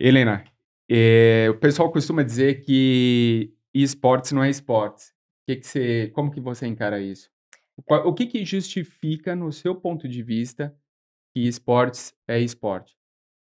Helena, é, o pessoal costuma dizer que esportes não é esportes. Que que você, como que você encara isso? O, que, que justifica, no seu ponto de vista, que esportes é esporte?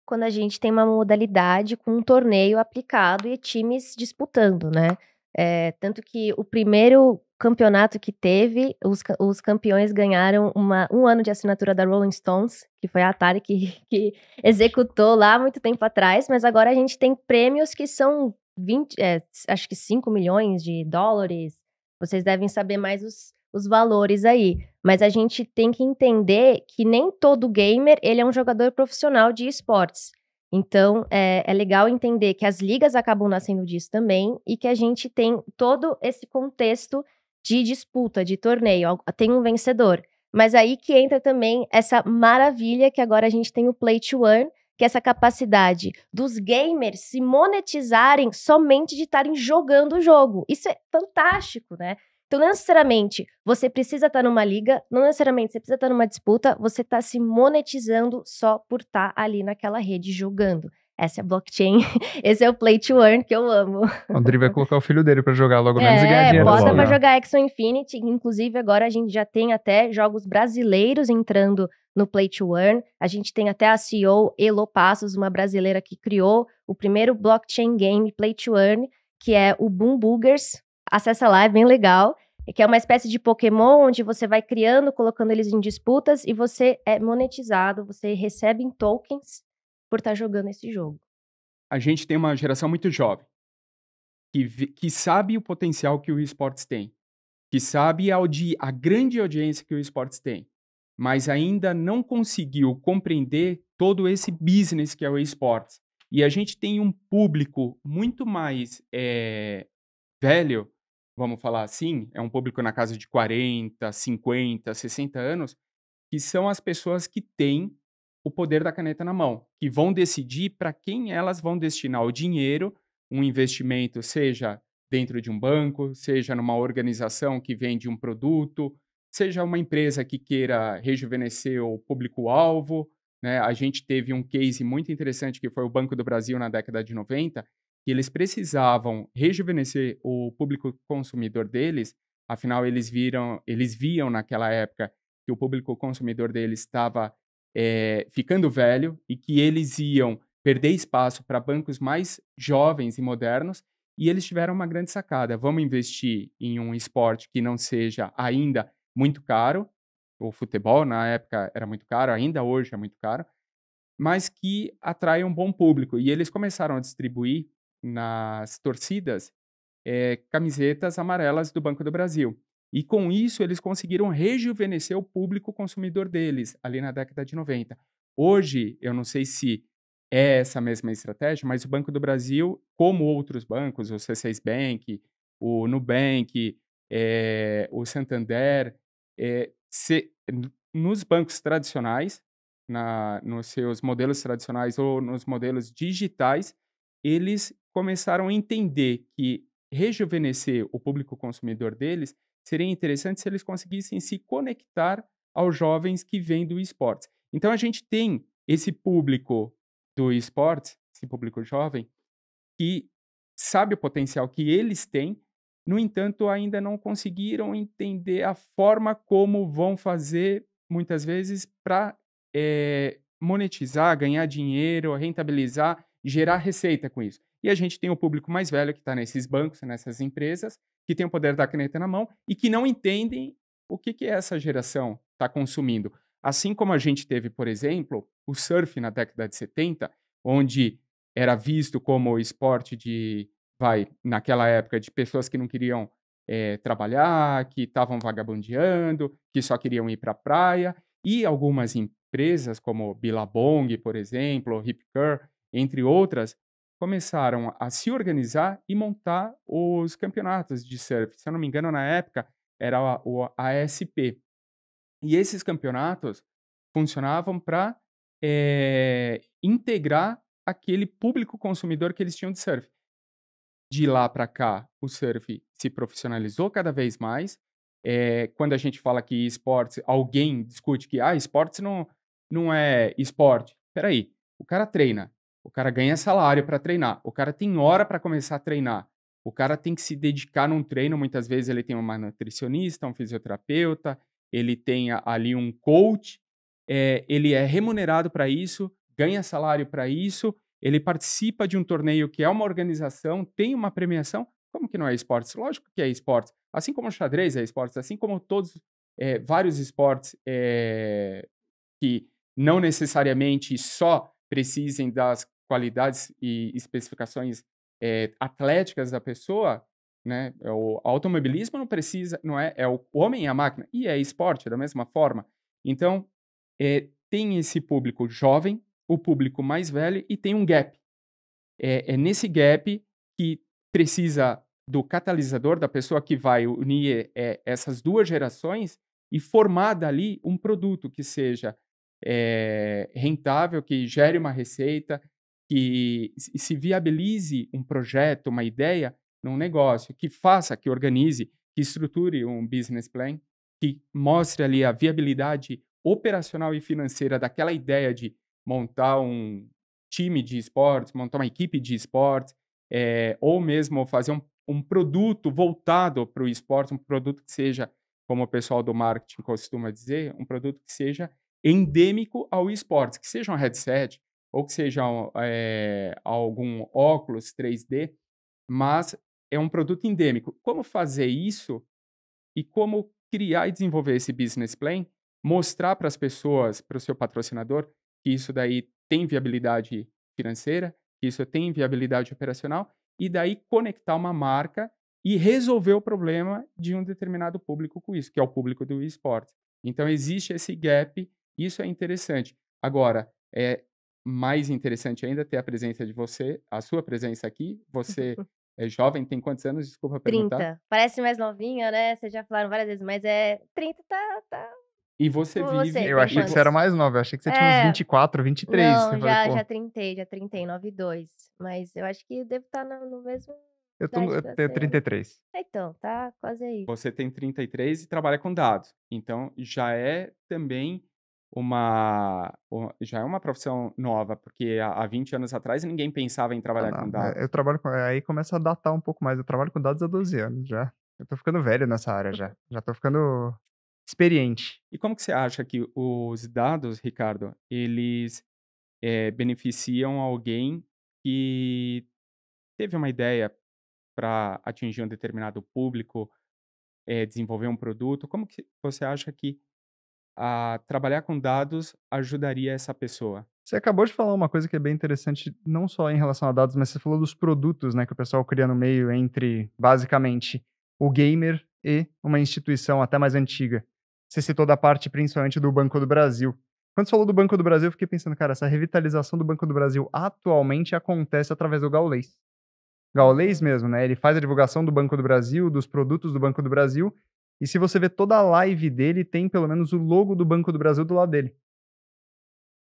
Quando a gente tem uma modalidade com um torneio aplicado e times disputando, né? É, tanto que o primeiro campeonato que teve, os, os campeões ganharam uma, um ano de assinatura da Rolling Stones, que foi a Atari que, que executou lá muito tempo atrás, mas agora a gente tem prêmios que são 20, é, eh, acho que 5 milhões de dólares. Vocês devem saber mais os, os valores aí. Mas a gente tem que entender que nem todo gamer ele é um jogador profissional de esportes. Então, é, é, legal entender que as ligas acabam nascendo disso também e que a gente tem todo esse contexto de disputa, de torneio. Tem um vencedor. Mas aí que entra também essa maravilha que agora a gente tem o Play to Earn, que é essa capacidade dos gamers se monetizarem somente de estarem jogando o jogo. Isso é fantástico, né? Então, não necessariamente você precisa estar tá numa liga, não necessariamente você precisa estar tá numa disputa, você está se monetizando só por estar tá ali naquela rede julgando. Essa é a blockchain, esse é o play to earn que eu amo. O André vai colocar o filho dele para jogar logo é, menos e ganhar dinheiro. Bota para jogar Axon Infinity, inclusive agora a gente já tem até jogos brasileiros entrando no Play to Earn. A gente tem até a CEO Elo Passos, uma brasileira que criou o primeiro blockchain game Play to Earn, que é o Boom Boogers, Acessa lá, é bem legal. É que é uma espécie de Pokémon onde você vai criando, colocando eles em disputas e você é monetizado, você recebe em tokens por estar tá jogando esse jogo. A gente tem uma geração muito jovem que, que sabe o potencial que o esportes tem, que sabe a, a grande audiência que o esportes tem, mas ainda não conseguiu compreender todo esse business que é o esportes. E a gente tem um público muito mais é, velho vamos falar assim, é um público na casa de 40, 50, 60 anos, que são as pessoas que têm o poder da caneta na mão, que vão decidir para quem elas vão destinar o dinheiro, um investimento, seja dentro de um banco, seja numa organização que vende um produto, seja uma empresa que queira rejuvenescer o público-alvo. Né? A gente teve um case muito interessante que foi o Banco do Brasil na década de 90, que eles precisavam rejuvenescer o público consumidor deles, afinal eles viram, eles viam naquela época que o público consumidor deles estava é, ficando velho e que eles iam perder espaço para bancos mais jovens e modernos, e eles tiveram uma grande sacada. Vamos investir em um esporte que não seja ainda muito caro. O futebol na época era muito caro, ainda hoje é muito caro, mas que atrai um bom público. E eles começaram a distribuir nas torcidas é, camisetas amarelas do Banco do Brasil. E com isso, eles conseguiram rejuvenescer o público consumidor deles, ali na década de 90. Hoje, eu não sei se é essa mesma estratégia, mas o Banco do Brasil, como outros bancos, o C6 Bank, o Nubank, é, o Santander, é, se, nos bancos tradicionais, na, nos seus modelos tradicionais ou nos modelos digitais, eles começaram a entender que rejuvenescer o público consumidor deles seria interessante se eles conseguissem se conectar aos jovens que vêm do esportes. Então a gente tem esse público do esportes, esse público jovem, que sabe o potencial que eles têm, no entanto, ainda não conseguiram entender a forma como vão fazer, muitas vezes, para é, eh, monetizar, ganhar dinheiro, rentabilizar, gerar receita com isso. E a gente tem o público mais velho que está nesses bancos, nessas empresas, que tem o poder da caneta na mão e que não entendem o que, que é essa geração está consumindo. Assim como a gente teve, por exemplo, o surf na década de 70, onde era visto como esporte de, vai, naquela época, de pessoas que não queriam é, trabalhar, que estavam vagabundeando, que só queriam ir para a praia. E algumas empresas, como Billabong, por exemplo, Ripcur, entre outras, começaram a se organizar e montar os campeonatos de surf. Se eu não me engano, na época era a, ASP. E esses campeonatos funcionavam para é, eh, integrar aquele público consumidor que eles tinham de surf. De lá para cá, o surf se profissionalizou cada vez mais. É, quando a gente fala que esportes, alguém discute que ah, esportes não, não é esporte. Peraí, o cara treina, o cara ganha salário para treinar, o cara tem hora para começar a treinar, o cara tem que se dedicar num treino. Muitas vezes ele tem uma nutricionista, um fisioterapeuta, ele tem ali um coach, é, ele é remunerado para isso, ganha salário para isso, ele participa de um torneio que é uma organização, tem uma premiação. Como que não é esportes? Lógico que é esportes. Assim como o xadrez é esportes, assim como todos é, vários esportes é, que não necessariamente só precisem das qualidades e especificações é, atléticas da pessoa, né? O automobilismo não precisa, não é, é o homem e a máquina e é esporte da mesma forma. Então é, tem esse público jovem, o público mais velho e tem um gap. É, é nesse gap que precisa do catalisador da pessoa que vai unir é, essas duas gerações e formar dali um produto que seja é, rentável, que gere uma receita, que se viabilize um projeto, uma ideia num negócio, que faça, que organize, que estruture um business plan, que mostre ali a viabilidade operacional e financeira daquela ideia de montar um time de esportes, montar uma equipe de esportes, é, ou mesmo fazer um, um produto voltado para o esporte, um produto que seja, como o pessoal do marketing costuma dizer, um produto que seja endêmico ao esporte, que seja um headset ou que seja é, algum óculos 3D, mas é um produto endêmico. Como fazer isso e como criar e desenvolver esse business plan, mostrar para as pessoas, para o seu patrocinador, que isso daí tem viabilidade financeira, que isso tem viabilidade operacional, e daí conectar uma marca e resolver o problema de um determinado público com isso, que é o público do esporte. Então existe esse gap isso é interessante. Agora, é mais interessante ainda ter a presença de você, a sua presença aqui. Você é jovem, tem quantos anos? Desculpa perguntar. 30. Parece mais novinha, né? Vocês já falaram várias vezes, mas é 30 tá, tá e você Como vive. Você, eu achei quantos? que você era mais nova, eu achei que você é... tinha uns 24, é. 23. Não, já, falei, já trintei, já trintei, 9 2. Mas eu acho que devo estar tá no, no mesmo. Eu, tô, eu tenho 33. Então, tá quase aí. Você tem 33 e trabalha com dados. Então, já é também uma, já é uma profissão nova, porque há 20 anos atrás ninguém pensava em ah, trabalhar ah, com é, dados. Eu trabalho com, é, aí começa a datar um pouco mais. Eu trabalho com dados há 12 anos já. Eu tô ficando velho nessa área já. Já tô ficando experiente. E como que você acha que os dados, Ricardo, eles é, beneficiam alguém que teve uma ideia para atingir um determinado público, é, desenvolver um produto? Como que você acha que a trabalhar com dados ajudaria essa pessoa. Você acabou de falar uma coisa que é bem interessante, não só em relação a dados, mas você falou dos produtos né, que o pessoal cria no meio entre, basicamente, o gamer e uma instituição até mais antiga. Você citou da parte principalmente do Banco do Brasil. Quando você falou do Banco do Brasil, eu fiquei pensando, cara, essa revitalização do Banco do Brasil atualmente acontece através do Gaulês. Gaulês uhum. mesmo, né? Ele faz a divulgação do Banco do Brasil, dos produtos do Banco do Brasil, e se você vê toda a live dele, tem pelo menos o logo do Banco do Brasil do lado dele.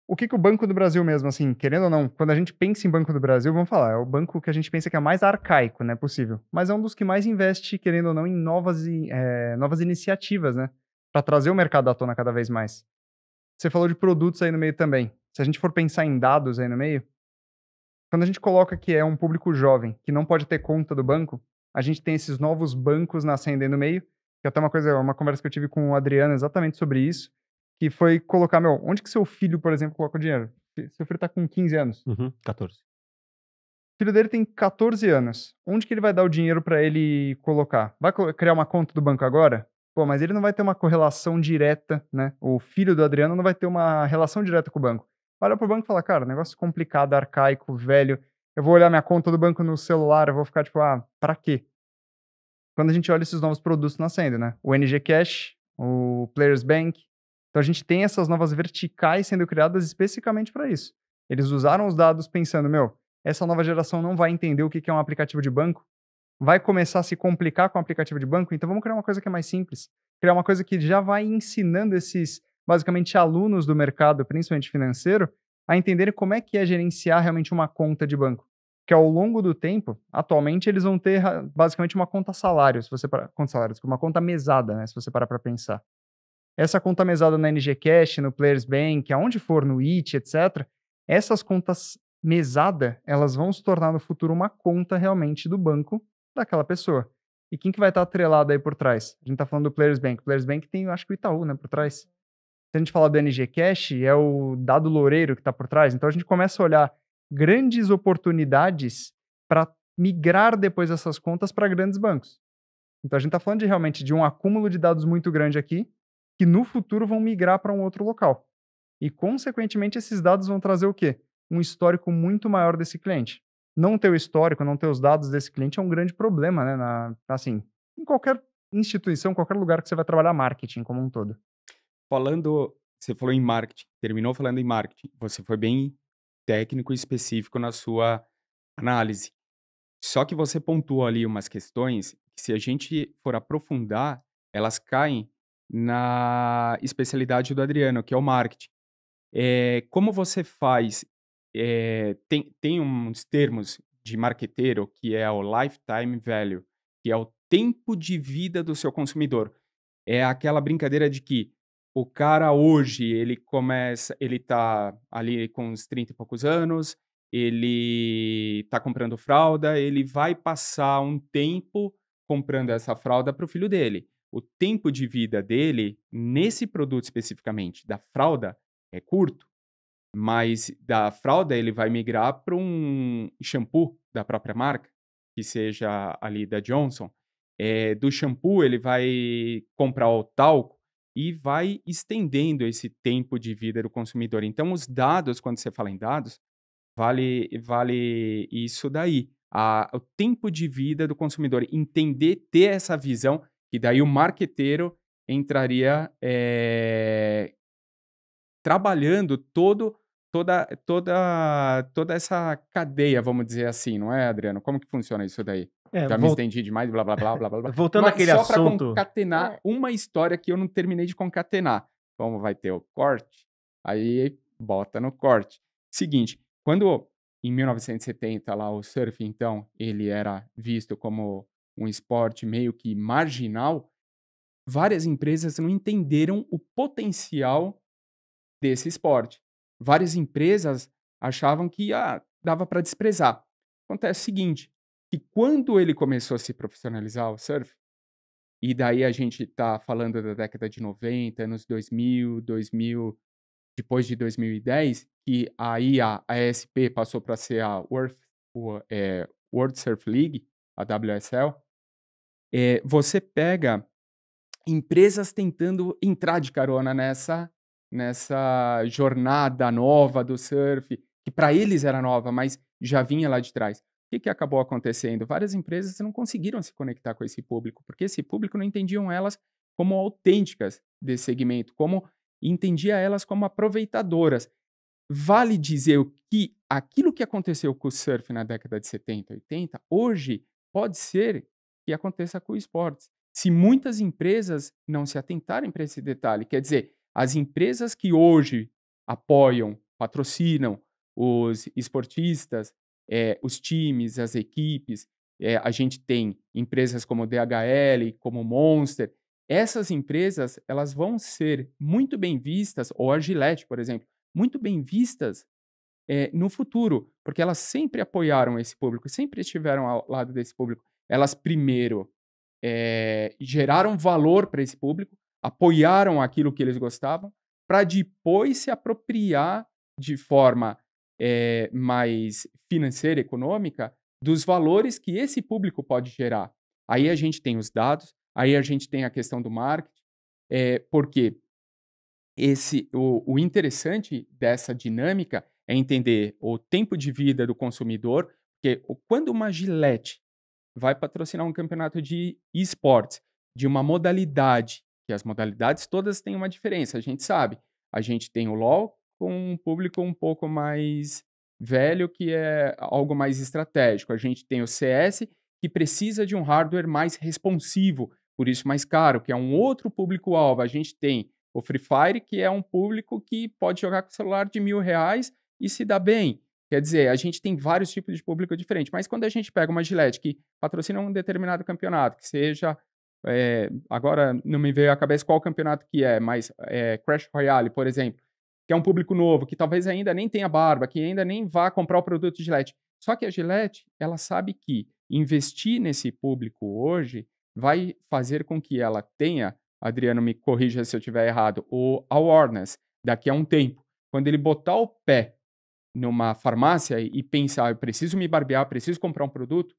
O que, que o Banco do Brasil mesmo, assim, querendo ou não, quando a gente pensa em Banco do Brasil, vamos falar, é o banco que a gente pensa que é mais arcaico, né, possível. Mas é um dos que mais investe, querendo ou não, em novas, é, novas iniciativas, né, para trazer o mercado à tona cada vez mais. Você falou de produtos aí no meio também. Se a gente for pensar em dados aí no meio, quando a gente coloca que é um público jovem, que não pode ter conta do banco, a gente tem esses novos bancos nascendo aí no meio, que até uma coisa, uma conversa que eu tive com o Adriano exatamente sobre isso, que foi colocar, meu, onde que seu filho, por exemplo, coloca o dinheiro? Seu filho tá com 15 anos. Uhum, 14. O filho dele tem 14 anos. Onde que ele vai dar o dinheiro para ele colocar? Vai criar uma conta do banco agora? Pô, mas ele não vai ter uma correlação direta, né? O filho do Adriano não vai ter uma relação direta com o banco. Olha pro banco e fala, cara, negócio complicado, arcaico, velho. Eu vou olhar minha conta do banco no celular, eu vou ficar tipo, ah, pra quê? quando a gente olha esses novos produtos nascendo, né? O NG Cash, o Players Bank. Então a gente tem essas novas verticais sendo criadas especificamente para isso. Eles usaram os dados pensando, meu, essa nova geração não vai entender o que é um aplicativo de banco, vai começar a se complicar com o aplicativo de banco, então vamos criar uma coisa que é mais simples, criar uma coisa que já vai ensinando esses, basicamente, alunos do mercado, principalmente financeiro, a entenderem como é que é gerenciar realmente uma conta de banco que ao longo do tempo, atualmente eles vão ter ah, basicamente uma conta salário, se você para conta salário, uma conta mesada, né, se você parar para pensar. Essa conta mesada na NG Cash, no Players Bank, aonde for, no IT, etc. Essas contas mesada, elas vão se tornar no futuro uma conta realmente do banco daquela pessoa. E quem que vai estar atrelado aí por trás? A gente está falando do Players Bank. O Players Bank tem, acho que o Itaú, né, por trás. Se a gente falar do NG Cash, é o dado Loureiro que está por trás. Então a gente começa a olhar grandes oportunidades para migrar depois essas contas para grandes bancos. Então a gente está falando de, realmente de um acúmulo de dados muito grande aqui, que no futuro vão migrar para um outro local. E, consequentemente, esses dados vão trazer o quê? Um histórico muito maior desse cliente. Não ter o histórico, não ter os dados desse cliente é um grande problema, né? Na, assim, em qualquer instituição, qualquer lugar que você vai trabalhar marketing como um todo. Falando, você falou em marketing, terminou falando em marketing. Você foi bem técnico específico na sua análise. Só que você pontua ali umas questões que, se a gente for aprofundar, elas caem na especialidade do Adriano, que é o marketing. É, como você faz? É, tem, tem uns termos de marqueteiro que é o lifetime value, que é o tempo de vida do seu consumidor. É aquela brincadeira de que o cara hoje, ele começa, ele tá ali com uns 30 e poucos anos, ele tá comprando fralda, ele vai passar um tempo comprando essa fralda para o filho dele. O tempo de vida dele, nesse produto especificamente, da fralda, é curto. Mas da fralda ele vai migrar para um shampoo da própria marca, que seja ali da Johnson. É, do shampoo ele vai comprar o talco, e vai estendendo esse tempo de vida do consumidor. Então, os dados, quando você fala em dados, vale, vale isso daí. A, o tempo de vida do consumidor, entender, ter essa visão, e daí o marqueteiro entraria é, trabalhando todo toda, toda, toda essa cadeia, vamos dizer assim, não é, Adriano? Como que funciona isso daí? É, Já vol... me estendi demais, blá, blá, blá, blá, blá. Voltando Mas àquele só assunto... Só para concatenar é. uma história que eu não terminei de concatenar. Como vai ter o corte, aí bota no corte. Seguinte, quando em 1970 lá o surf, então, ele era visto como um esporte meio que marginal, várias empresas não entenderam o potencial desse esporte várias empresas achavam que ah, dava para desprezar. Acontece o seguinte, que quando ele começou a se profissionalizar o surf, e daí a gente está falando da década de 90, anos 2000, 2000, depois de 2010, que aí a ASP passou para ser a World, é, World Surf League, a WSL, é, você pega empresas tentando entrar de carona nessa nessa jornada nova do surf, que para eles era nova, mas já vinha lá de trás. O que, que acabou acontecendo? Várias empresas não conseguiram se conectar com esse público, porque esse público não entendiam elas como autênticas desse segmento, como entendia elas como aproveitadoras. Vale dizer que aquilo que aconteceu com o surf na década de 70, 80, hoje pode ser que aconteça com o esportes. Se muitas empresas não se atentarem para esse detalhe, quer dizer, as empresas que hoje apoiam, patrocinam os esportistas, é, os times, as equipes, é, a gente tem empresas como DHL, como Monster, essas empresas elas vão ser muito bem vistas, ou a Gillette, por exemplo, muito bem vistas é, no futuro, porque elas sempre apoiaram esse público, sempre estiveram ao lado desse público. Elas primeiro é, geraram valor para esse público, apoiaram aquilo que eles gostavam, para depois se apropriar de forma é, mais financeira, econômica, dos valores que esse público pode gerar. Aí a gente tem os dados, aí a gente tem a questão do marketing, é, porque esse, o, o interessante dessa dinâmica é entender o tempo de vida do consumidor, porque quando uma Gillette vai patrocinar um campeonato de esportes, de uma modalidade que as modalidades todas têm uma diferença, a gente sabe. A gente tem o LoL com um público um pouco mais velho, que é algo mais estratégico. A gente tem o CS, que precisa de um hardware mais responsivo, por isso mais caro, que é um outro público-alvo. A gente tem o Free Fire, que é um público que pode jogar com celular de mil reais e se dá bem. Quer dizer, a gente tem vários tipos de público diferente, mas quando a gente pega uma Gillette que patrocina um determinado campeonato, que seja é, agora não me veio à cabeça qual campeonato que é, mas é, eh, Crash Royale, por exemplo, que é um público novo, que talvez ainda nem tenha barba, que ainda nem vá comprar o produto Gillette. Só que a Gillette, ela sabe que investir nesse público hoje vai fazer com que ela tenha, Adriano, me corrija se eu estiver errado, o awareness daqui a um tempo. Quando ele botar o pé numa farmácia e pensar, eu preciso me barbear, preciso comprar um produto,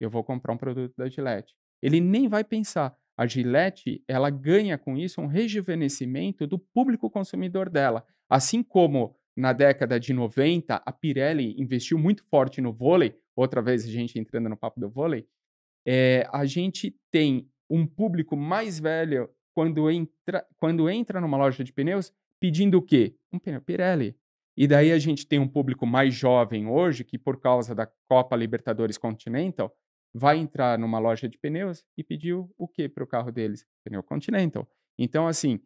eu vou comprar um produto da Gillette ele nem vai pensar. A Gillette, ela ganha com isso um rejuvenescimento do público consumidor dela. Assim como na década de 90 a Pirelli investiu muito forte no vôlei, outra vez a gente entrando no papo do vôlei, é, a gente tem um público mais velho quando entra, quando entra numa loja de pneus pedindo o quê? Um pneu Pirelli. E daí a gente tem um público mais jovem hoje que, por causa da Copa Libertadores Continental, vai entrar numa loja de pneus e pediu o que para o carro deles? Pneu Continental. Então, assim,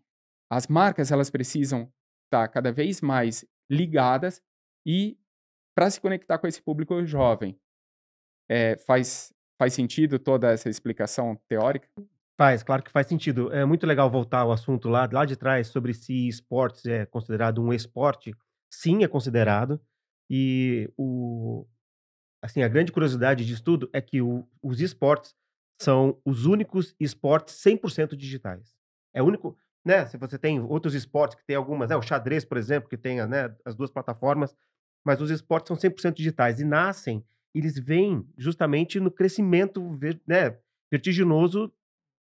as marcas elas precisam estar tá cada vez mais ligadas e para se conectar com esse público jovem. É, faz, faz sentido toda essa explicação teórica? Faz, claro que faz sentido. É muito legal voltar ao assunto lá, lá de trás sobre se esportes é considerado um esporte. Sim, é considerado. E o, assim, a grande curiosidade de estudo é que o, os esportes são os únicos esportes 100% digitais. É o único, né? Se você tem outros esportes que tem algumas, né? O xadrez, por exemplo, que tem né, as duas plataformas, mas os esportes são 100% digitais e nascem, eles vêm justamente no crescimento né, vertiginoso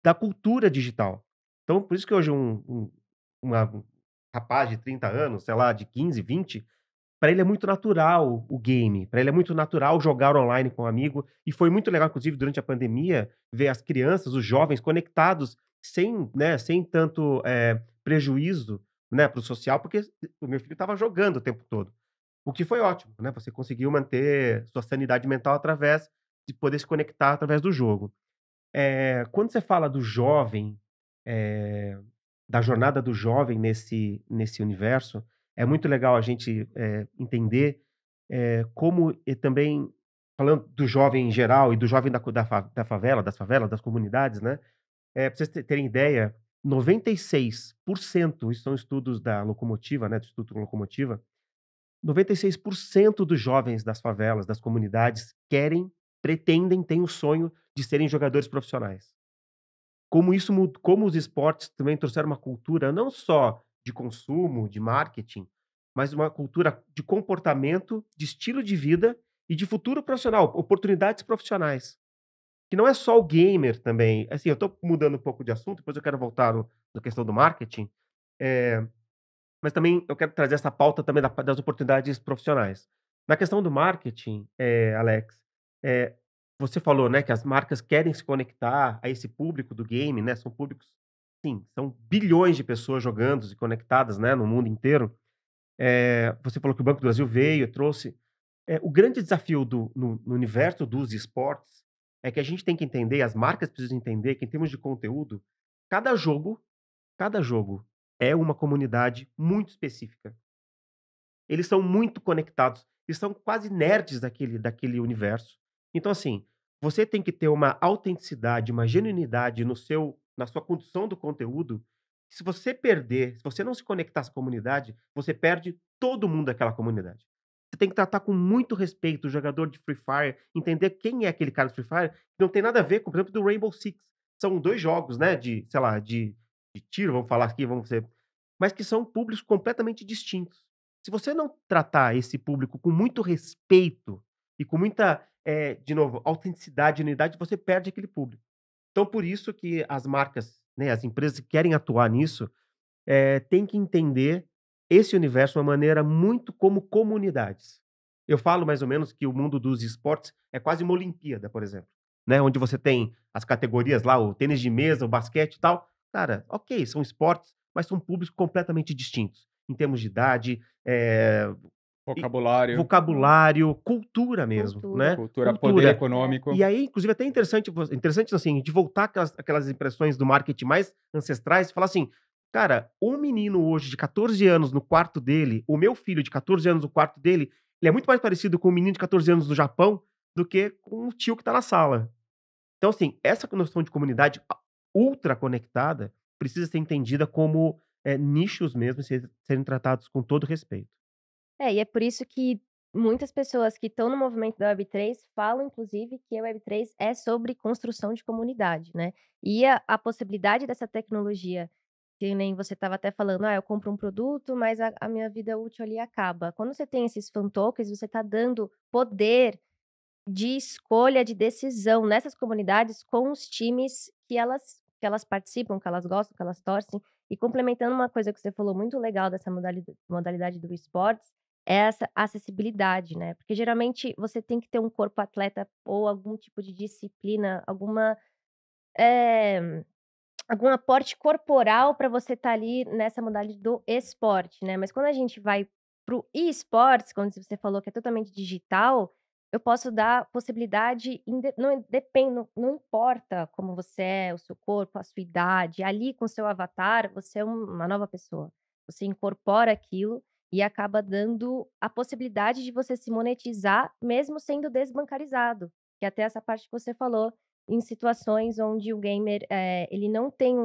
da cultura digital. Então, por isso que hoje um, um uma, um rapaz de 30 anos, sei lá, de 15, 20, para ele é muito natural o game, para ele é muito natural jogar online com um amigo. E foi muito legal, inclusive, durante a pandemia, ver as crianças, os jovens conectados sem, né, sem tanto é, prejuízo né, para o social, porque o meu filho estava jogando o tempo todo. O que foi ótimo, né? Você conseguiu manter sua sanidade mental através de poder se conectar através do jogo. É, quando você fala do jovem, é, da jornada do jovem nesse, nesse universo, é muito legal a gente é, entender é, como e também falando do jovem em geral e do jovem da, da, da favela, das favelas, das comunidades, né? É, eh, para vocês terem ideia, 96%, isso são estudos da locomotiva, né, do Instituto Locomotiva, 96% dos jovens das favelas, das comunidades, querem, pretendem, têm o sonho de serem jogadores profissionais. Como isso, como os esportes também trouxeram uma cultura não só de consumo, de marketing, mas uma cultura de comportamento, de estilo de vida e de futuro profissional, oportunidades profissionais. Que não é só o gamer também. Assim, eu estou mudando um pouco de assunto, depois eu quero voltar no, na questão do marketing. É, mas também eu quero trazer essa pauta também da, das oportunidades profissionais. Na questão do marketing, é, Alex, é, você falou né, que as marcas querem se conectar a esse público do game, né? São públicos sim, são bilhões de pessoas jogando e conectadas né, no mundo inteiro. É, você falou que o Banco do Brasil veio, trouxe. É, o grande desafio do, no, no universo dos esportes é que a gente tem que entender, as marcas precisam entender que, em termos de conteúdo, cada jogo, cada jogo é uma comunidade muito específica. Eles são muito conectados, eles são quase nerds daquele, daquele universo. Então, assim, você tem que ter uma autenticidade, uma genuinidade no seu na sua condição do conteúdo, se você perder, se você não se conectar à comunidade, você perde todo mundo daquela comunidade. Você tem que tratar com muito respeito o jogador de Free Fire, entender quem é aquele cara do Free Fire, que não tem nada a ver com, por exemplo, do Rainbow Six. São dois jogos, né, de, sei lá, de, de tiro, vamos falar aqui, vamos ser, mas que são públicos completamente distintos. Se você não tratar esse público com muito respeito e com muita, é, de novo, autenticidade, e unidade, você perde aquele público. Então, por isso que as marcas, né, as empresas que querem atuar nisso, é, têm que entender esse universo de uma maneira muito como comunidades. Eu falo mais ou menos que o mundo dos esportes é quase uma Olimpíada, por exemplo, né? Onde você tem as categorias lá, o tênis de mesa, o basquete e tal. Cara, ok, são esportes, mas são públicos completamente distintos em termos de idade, é, Vocabulário. E, vocabulário, cultura mesmo, cultura. né? Cultura, cultura, poder econômico. E aí, inclusive, é até interessante, interessante assim, de voltar aquelas, aquelas impressões do marketing mais ancestrais, falar assim, cara, o menino hoje de 14 anos no quarto dele, o meu filho de 14 anos no quarto dele, ele é muito mais parecido com o menino de 14 anos do Japão do que com o tio que está na sala. Então, assim, essa noção de comunidade ultra conectada precisa ser entendida como é, nichos mesmo serem tratados com todo respeito. É, e é por isso que muitas pessoas que estão no movimento da Web3 falam, inclusive, que a Web3 é sobre construção de comunidade, né? E a, a possibilidade dessa tecnologia, que nem você estava até falando, ah, eu compro um produto, mas a, a, minha vida útil ali acaba. Quando você tem esses fan tokens, você está dando poder de escolha, de decisão nessas comunidades com os times que elas, que elas participam, que elas gostam, que elas torcem. E complementando uma coisa que você falou muito legal dessa modalidade, modalidade do esportes, essa acessibilidade, né? Porque geralmente você tem que ter um corpo atleta ou algum tipo de disciplina, alguma é, algum aporte corporal para você estar tá ali nessa modalidade do esporte, né? Mas quando a gente vai para o esportes, quando você falou que é totalmente digital, eu posso dar possibilidade, não é, depende, não, não importa como você é, o seu corpo, a sua idade, ali com o seu avatar, você é uma nova pessoa. Você incorpora aquilo e acaba dando a possibilidade de você se monetizar mesmo sendo desbancarizado, que é até essa parte que você falou, em situações onde o gamer é, ele não tem,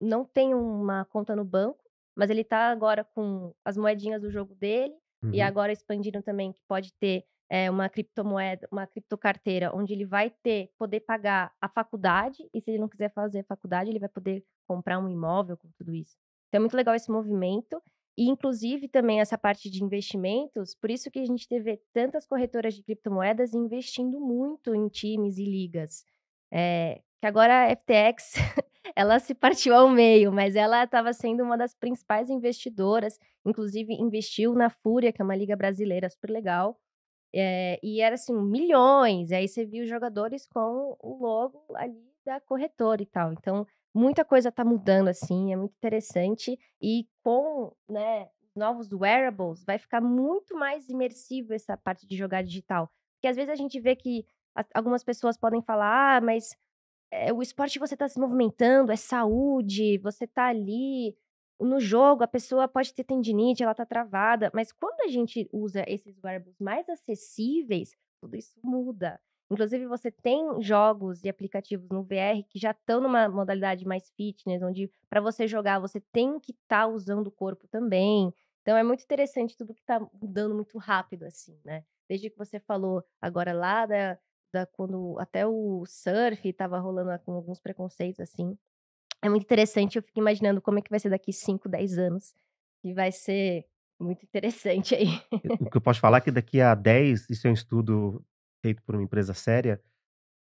não tem uma conta no banco, mas ele está agora com as moedinhas do jogo dele uhum. e agora expandiram também que pode ter é, uma criptomoeda, uma criptocarteira, onde ele vai ter poder pagar a faculdade e se ele não quiser fazer faculdade ele vai poder comprar um imóvel com tudo isso. Então é muito legal esse movimento e, inclusive, também essa parte de investimentos, por isso que a gente teve tantas corretoras de criptomoedas investindo muito em times e ligas. É, que agora a FTX, ela se partiu ao meio, mas ela estava sendo uma das principais investidoras, inclusive investiu na Fúria, que é uma liga brasileira super legal, é, e era assim, milhões, e aí você viu jogadores com o logo ali da corretora e tal. Então, muita coisa está mudando, assim, é muito interessante. E com né, novos wearables, vai ficar muito mais imersivo essa parte de jogar digital. Porque às vezes a gente vê que algumas pessoas podem falar, ah, mas é, o esporte você está se movimentando, é saúde, você está ali. No jogo, a pessoa pode ter tendinite, ela está travada. Mas quando a gente usa esses wearables mais acessíveis, tudo isso muda. Inclusive, você tem jogos e aplicativos no VR que já estão numa modalidade mais fitness, onde para você jogar você tem que estar tá usando o corpo também. Então, é muito interessante tudo que está mudando muito rápido, assim, né? Desde que você falou agora lá da, da quando até o surf estava rolando com alguns preconceitos, assim. É muito interessante, eu fico imaginando como é que vai ser daqui 5, 10 anos. E vai ser muito interessante aí. O que eu posso falar é que daqui a 10, isso é um estudo feito por uma empresa séria,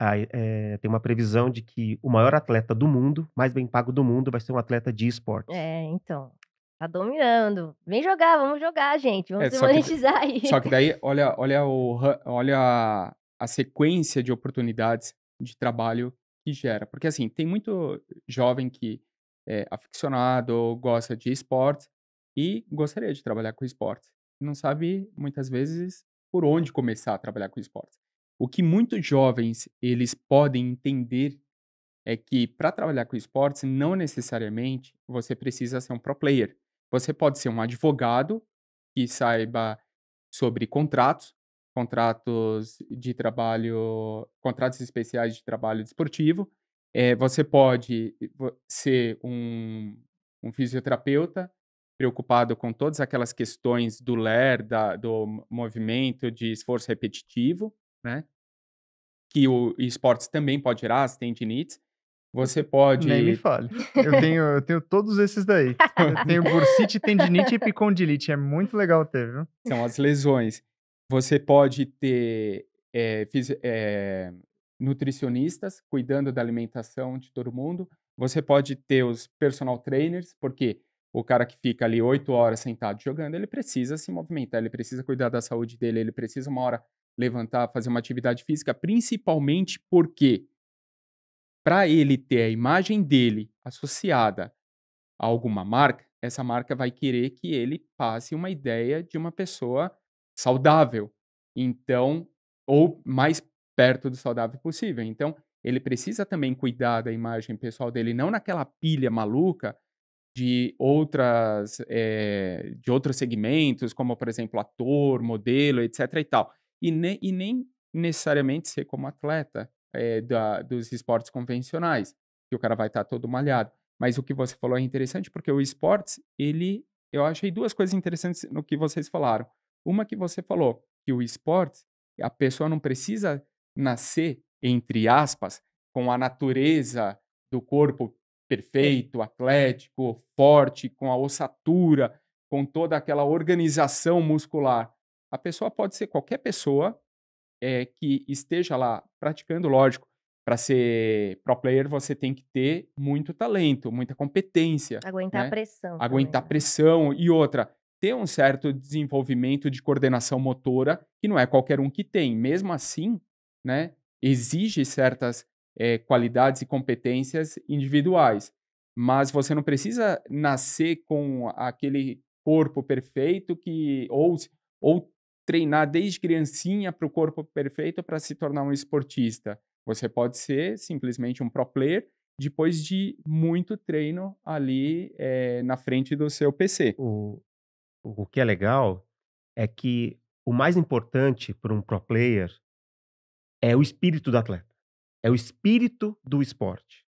a, é, eh, tem uma previsão de que o maior atleta do mundo, mais bem pago do mundo, vai ser um atleta de esportes. É, então. Tá dominando. Vem jogar, vamos jogar, gente. Vamos é, se monetizar que, aí. Só que daí, olha, olha, o, olha a, a sequência de oportunidades de trabalho que gera. Porque, assim, tem muito jovem que é aficionado, gosta de esportes e gostaria de trabalhar com esportes. Não sabe, muitas vezes, por onde começar a trabalhar com esportes. O que muitos jovens eles podem entender é que para trabalhar com esportes não necessariamente você precisa ser um pro player. Você pode ser um advogado que saiba sobre contratos, contratos de trabalho, contratos especiais de trabalho desportivo. É, você pode ser um, um fisioterapeuta preocupado com todas aquelas questões do LER, da, do movimento de esforço repetitivo, né? que o esportes também pode gerar, as tendinites. Você pode. Nem me fale. Eu tenho, eu tenho todos esses daí. Eu tenho bursite, tendinite e epicondilite. É muito legal ter, viu? São as lesões. Você pode ter é, é, nutricionistas cuidando da alimentação de todo mundo. Você pode ter os personal trainers, porque o cara que fica ali oito horas sentado jogando, ele precisa se movimentar, ele precisa cuidar da saúde dele, ele precisa uma hora levantar, fazer uma atividade física, principalmente porque para ele ter a imagem dele associada a alguma marca, essa marca vai querer que ele passe uma ideia de uma pessoa saudável. Então, ou mais perto do saudável possível. Então, ele precisa também cuidar da imagem pessoal dele, não naquela pilha maluca de outras é, de outros segmentos, como por exemplo ator, modelo, etc. e tal e, ne, e nem necessariamente ser como atleta é, da, dos esportes convencionais, que o cara vai estar tá todo malhado. Mas o que você falou é interessante, porque o esportes, ele. Eu achei duas coisas interessantes no que vocês falaram. Uma que você falou, que o esportes, a pessoa não precisa nascer, entre aspas, com a natureza do corpo perfeito, atlético, forte, com a ossatura, com toda aquela organização muscular. A pessoa pode ser qualquer pessoa é, que esteja lá praticando, lógico. Para ser pro player, você tem que ter muito talento, muita competência. Aguentar né? a pressão. Aguentar também. Né? pressão. E outra, ter um certo desenvolvimento de coordenação motora, que não é qualquer um que tem. Mesmo assim, né, exige certas é, qualidades e competências individuais. Mas você não precisa nascer com aquele corpo perfeito que ou, ou treinar desde criancinha para o corpo perfeito para se tornar um esportista. Você pode ser simplesmente um pro player depois de muito treino ali é, na frente do seu PC. O, o que é legal é que o mais importante para um pro player é o espírito do atleta, é o espírito do esporte,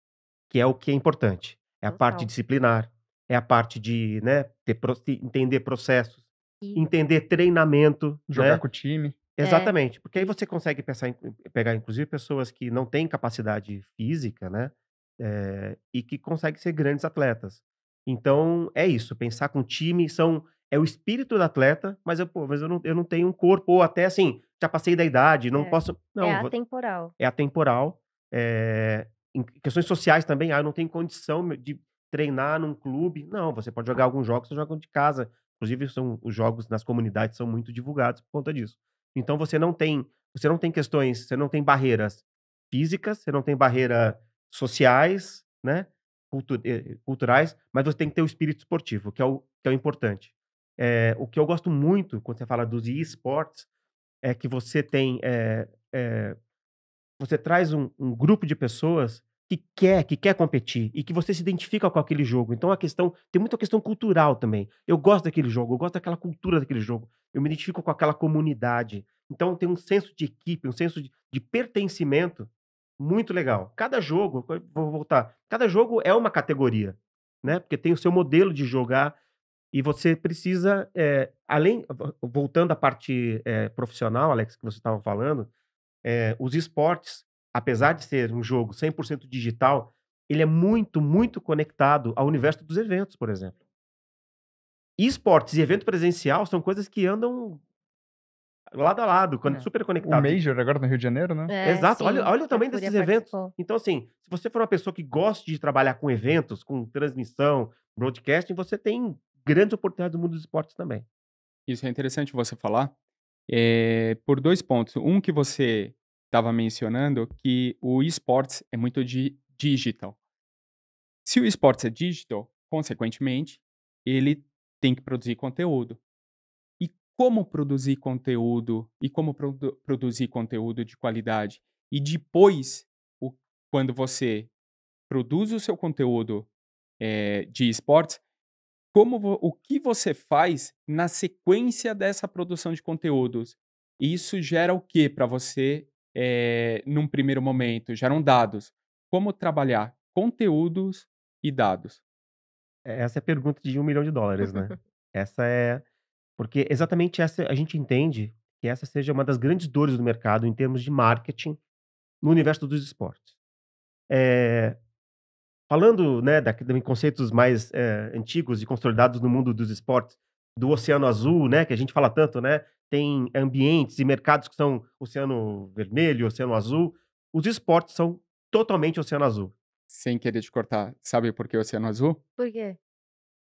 que é o que é importante. É a parte disciplinar, é a parte de né, ter, entender processos, entender treinamento. Jogar né? com o time. É, Exatamente. É. Porque aí você consegue pensar em, pegar, inclusive, pessoas que não têm capacidade física, né? É, e que conseguem ser grandes atletas. Então, é isso. Pensar com time são. É o espírito do atleta, mas eu, pô, mas eu, não, eu não tenho um corpo, ou até assim, já passei da idade, não é. posso. Não, é atemporal. Vou, é atemporal. É, em questões sociais também, ah, eu não tenho condição de treinar num clube. Não, você pode jogar alguns jogos, você joga de casa. Inclusive, são, os jogos nas comunidades são muito divulgados por conta disso. Então você não tem, você não tem questões, você não tem barreiras físicas, você não tem barreiras sociais, né? Cultu eh, culturais, mas você tem que ter o espírito esportivo, que é o, que é o importante. É, o que eu gosto muito quando você fala dos esportes é que você tem é, é, você traz um, um, grupo de pessoas que quer, que quer competir e que você se identifica com aquele jogo. Então a questão tem muita questão cultural também. Eu gosto daquele jogo, eu gosto daquela cultura daquele jogo. Eu me identifico com aquela comunidade. Então tem um senso de equipe, um senso de, de pertencimento muito legal. Cada jogo, vou voltar, cada jogo é uma categoria, né? Porque tem o seu modelo de jogar e você precisa, é, além, voltando à parte é, profissional, Alex, que você estava falando, é, os esportes apesar de ser um jogo 100% digital, ele é muito, muito conectado ao universo dos eventos, por exemplo. Esportes e evento presencial são coisas que andam lado a lado, quando é. super conectado. O Major agora no Rio de Janeiro, né? É, Exato. olha, olha o tamanho desses eventos. Então, assim, se você for uma pessoa que gosta de trabalhar com eventos, com transmissão, broadcasting, você tem grandes oportunidades no mundo dos esportes também. Isso é interessante você falar. É, por dois pontos. Um que você estava mencionando, que o esportes é muito de digital. Se o esportes é digital, consequentemente, ele tem que produzir conteúdo. E como produzir conteúdo e como produ produzir conteúdo de qualidade? E depois, o, quando você produz o seu conteúdo é, de esportes, como o que você faz na sequência dessa produção de conteúdos? Isso gera o que para você é, num primeiro momento, já eram dados. Como trabalhar conteúdos e dados? É, essa é a pergunta de um milhão de dólares, né? essa é. Porque exatamente essa a gente entende que essa seja uma das grandes dores do mercado em termos de marketing no universo dos esportes. É, falando né, da, de conceitos mais é, antigos e consolidados no mundo dos esportes, do Oceano Azul, né, que a gente fala tanto, né? Tem ambientes e mercados que são Oceano Vermelho, Oceano Azul. Os esportes são totalmente Oceano Azul. Sem querer te cortar, sabe por que Oceano Azul? Por quê?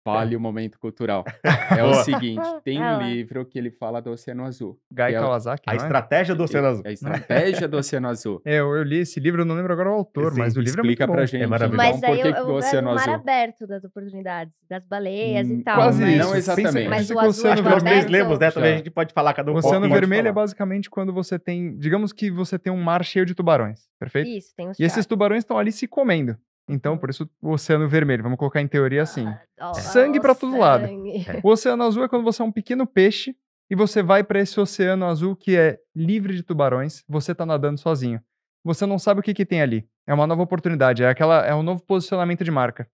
Fale é. o momento cultural. É o seguinte, tem um é, livro que ele fala do Oceano Azul. Gai é Kawasaki, é A Estratégia do Oceano Azul. A Estratégia do Oceano Azul. É, eu, eu li esse livro, não lembro agora o autor, Sim, mas o livro explica é muito bom. pra gente. É maravilhoso. Mas aí eu, eu, o Oceano é o mar azul. aberto das oportunidades, das baleias hum, e tal. Quase mas... Né? isso. Não exatamente. mas o, o Oceano é Vermelho... lemos, né? Também a gente pode falar cada um. O Oceano Vermelho é basicamente quando você tem... Digamos que você tem um mar cheio de tubarões, perfeito? Isso, tem os E esses tubarões estão ali se comendo. Então, por isso o oceano vermelho, vamos colocar em teoria assim. Ah, oh, sangue oh, para todo lado. É. O oceano azul é quando você é um pequeno peixe e você vai para esse oceano azul que é livre de tubarões, você tá nadando sozinho. Você não sabe o que, que tem ali. É uma nova oportunidade, é aquela é um novo posicionamento de marca.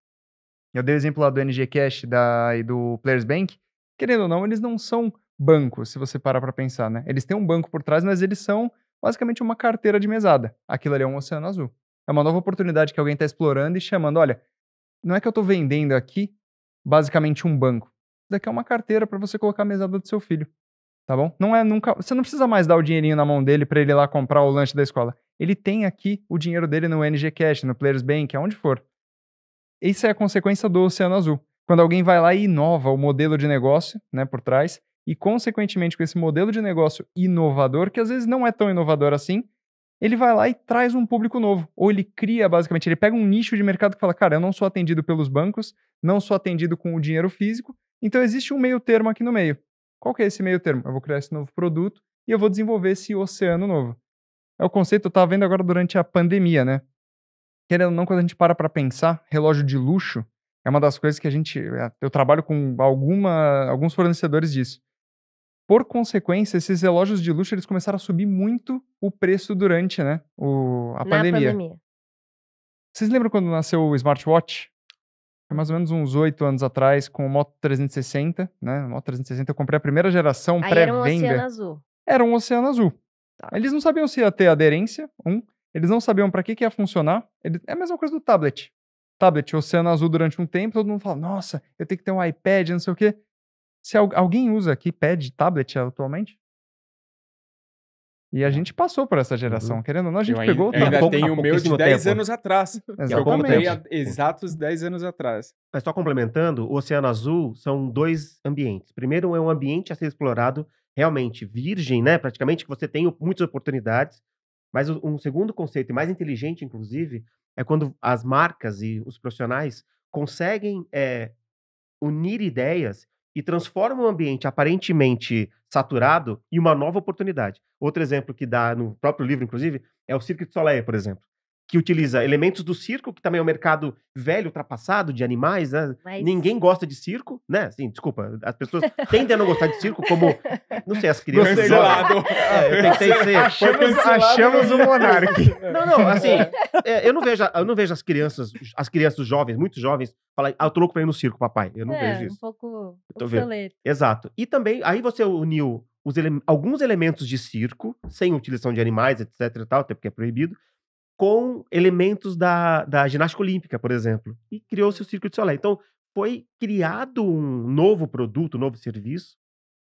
Eu dei o exemplo lá do NG Cash da, e do Players Bank. Querendo ou não, eles não são bancos, se você parar para pensar, né? Eles têm um banco por trás, mas eles são basicamente uma carteira de mesada. Aquilo ali é um oceano azul. É uma nova oportunidade que alguém está explorando e chamando. Olha, não é que eu estou vendendo aqui basicamente um banco. Isso daqui é uma carteira para você colocar a mesada do seu filho. Tá bom? Não é nunca. Você não precisa mais dar o dinheirinho na mão dele para ele ir lá comprar o lanche da escola. Ele tem aqui o dinheiro dele no NG Cash, no Players Bank, aonde for. Isso é a consequência do Oceano Azul. Quando alguém vai lá e inova o modelo de negócio, né, por trás, e consequentemente com esse modelo de negócio inovador, que às vezes não é tão inovador assim, ele vai lá e traz um público novo. Ou ele cria, basicamente, ele pega um nicho de mercado que fala: cara, eu não sou atendido pelos bancos, não sou atendido com o dinheiro físico, então existe um meio termo aqui no meio. Qual que é esse meio termo? Eu vou criar esse novo produto e eu vou desenvolver esse oceano novo. É o conceito que eu estava vendo agora durante a pandemia, né? Querendo ou não, quando a gente para para pensar, relógio de luxo é uma das coisas que a gente. Eh, eu trabalho com alguma, alguns fornecedores disso. Por consequência, esses relógios de luxo eles começaram a subir muito o preço durante né, o, a Na pandemia. pandemia. Vocês lembram quando nasceu o smartwatch? Foi mais ou menos uns oito anos atrás, com o Moto 360, né? O Moto 360 eu comprei a primeira geração pré-venda. Era um oceano azul. Era um oceano azul. Tá. Eles não sabiam se ia ter aderência, um. Eles não sabiam para que, que ia funcionar. Ele... É a mesma coisa do tablet. Tablet, oceano azul durante um tempo, todo mundo fala, nossa, eu tenho que ter um iPad, não sei o quê. Se alguém usa aqui pede tablet atualmente? E a gente passou por essa uhum. geração, uhum. querendo ou não, a gente eu pegou... Ainda, ainda tem o meu de 10 tempo. anos atrás. eu comprei há exatos 10 anos atrás. Mas só complementando, o Oceano Azul são dois ambientes. Primeiro é um ambiente a ser explorado realmente virgem, né? Praticamente que você tem muitas oportunidades. Mas um segundo conceito, e mais inteligente, inclusive, é quando as marcas e os profissionais conseguem é, unir ideias e transforma um ambiente aparentemente saturado em uma nova oportunidade. Outro exemplo que dá no próprio livro, inclusive, é o Cirque du Soleil, por exemplo que utiliza elementos do circo, que também é um mercado velho, ultrapassado, de animais, né? Mas... Ninguém gosta de circo, né? Assim, desculpa, as pessoas tendem a não gostar de circo como, não sei, as crianças... Cancelado. É, eu tentei ser... Achamos, achamos o monarque. Não, não, assim, é, eu, não vejo, eu não vejo as crianças, as crianças jovens, muito jovens, falar, ah, eu tô louco pra ir no circo, papai. Eu não é, vejo isso. um pouco obsoleto. Exato. E também, aí você uniu ele alguns elementos de circo, sem utilização de animais, etc e tal, até porque é proibido, com elementos da, da ginástica olímpica, por exemplo, e criou-se o Circo de Então, foi criado um novo produto, um novo serviço.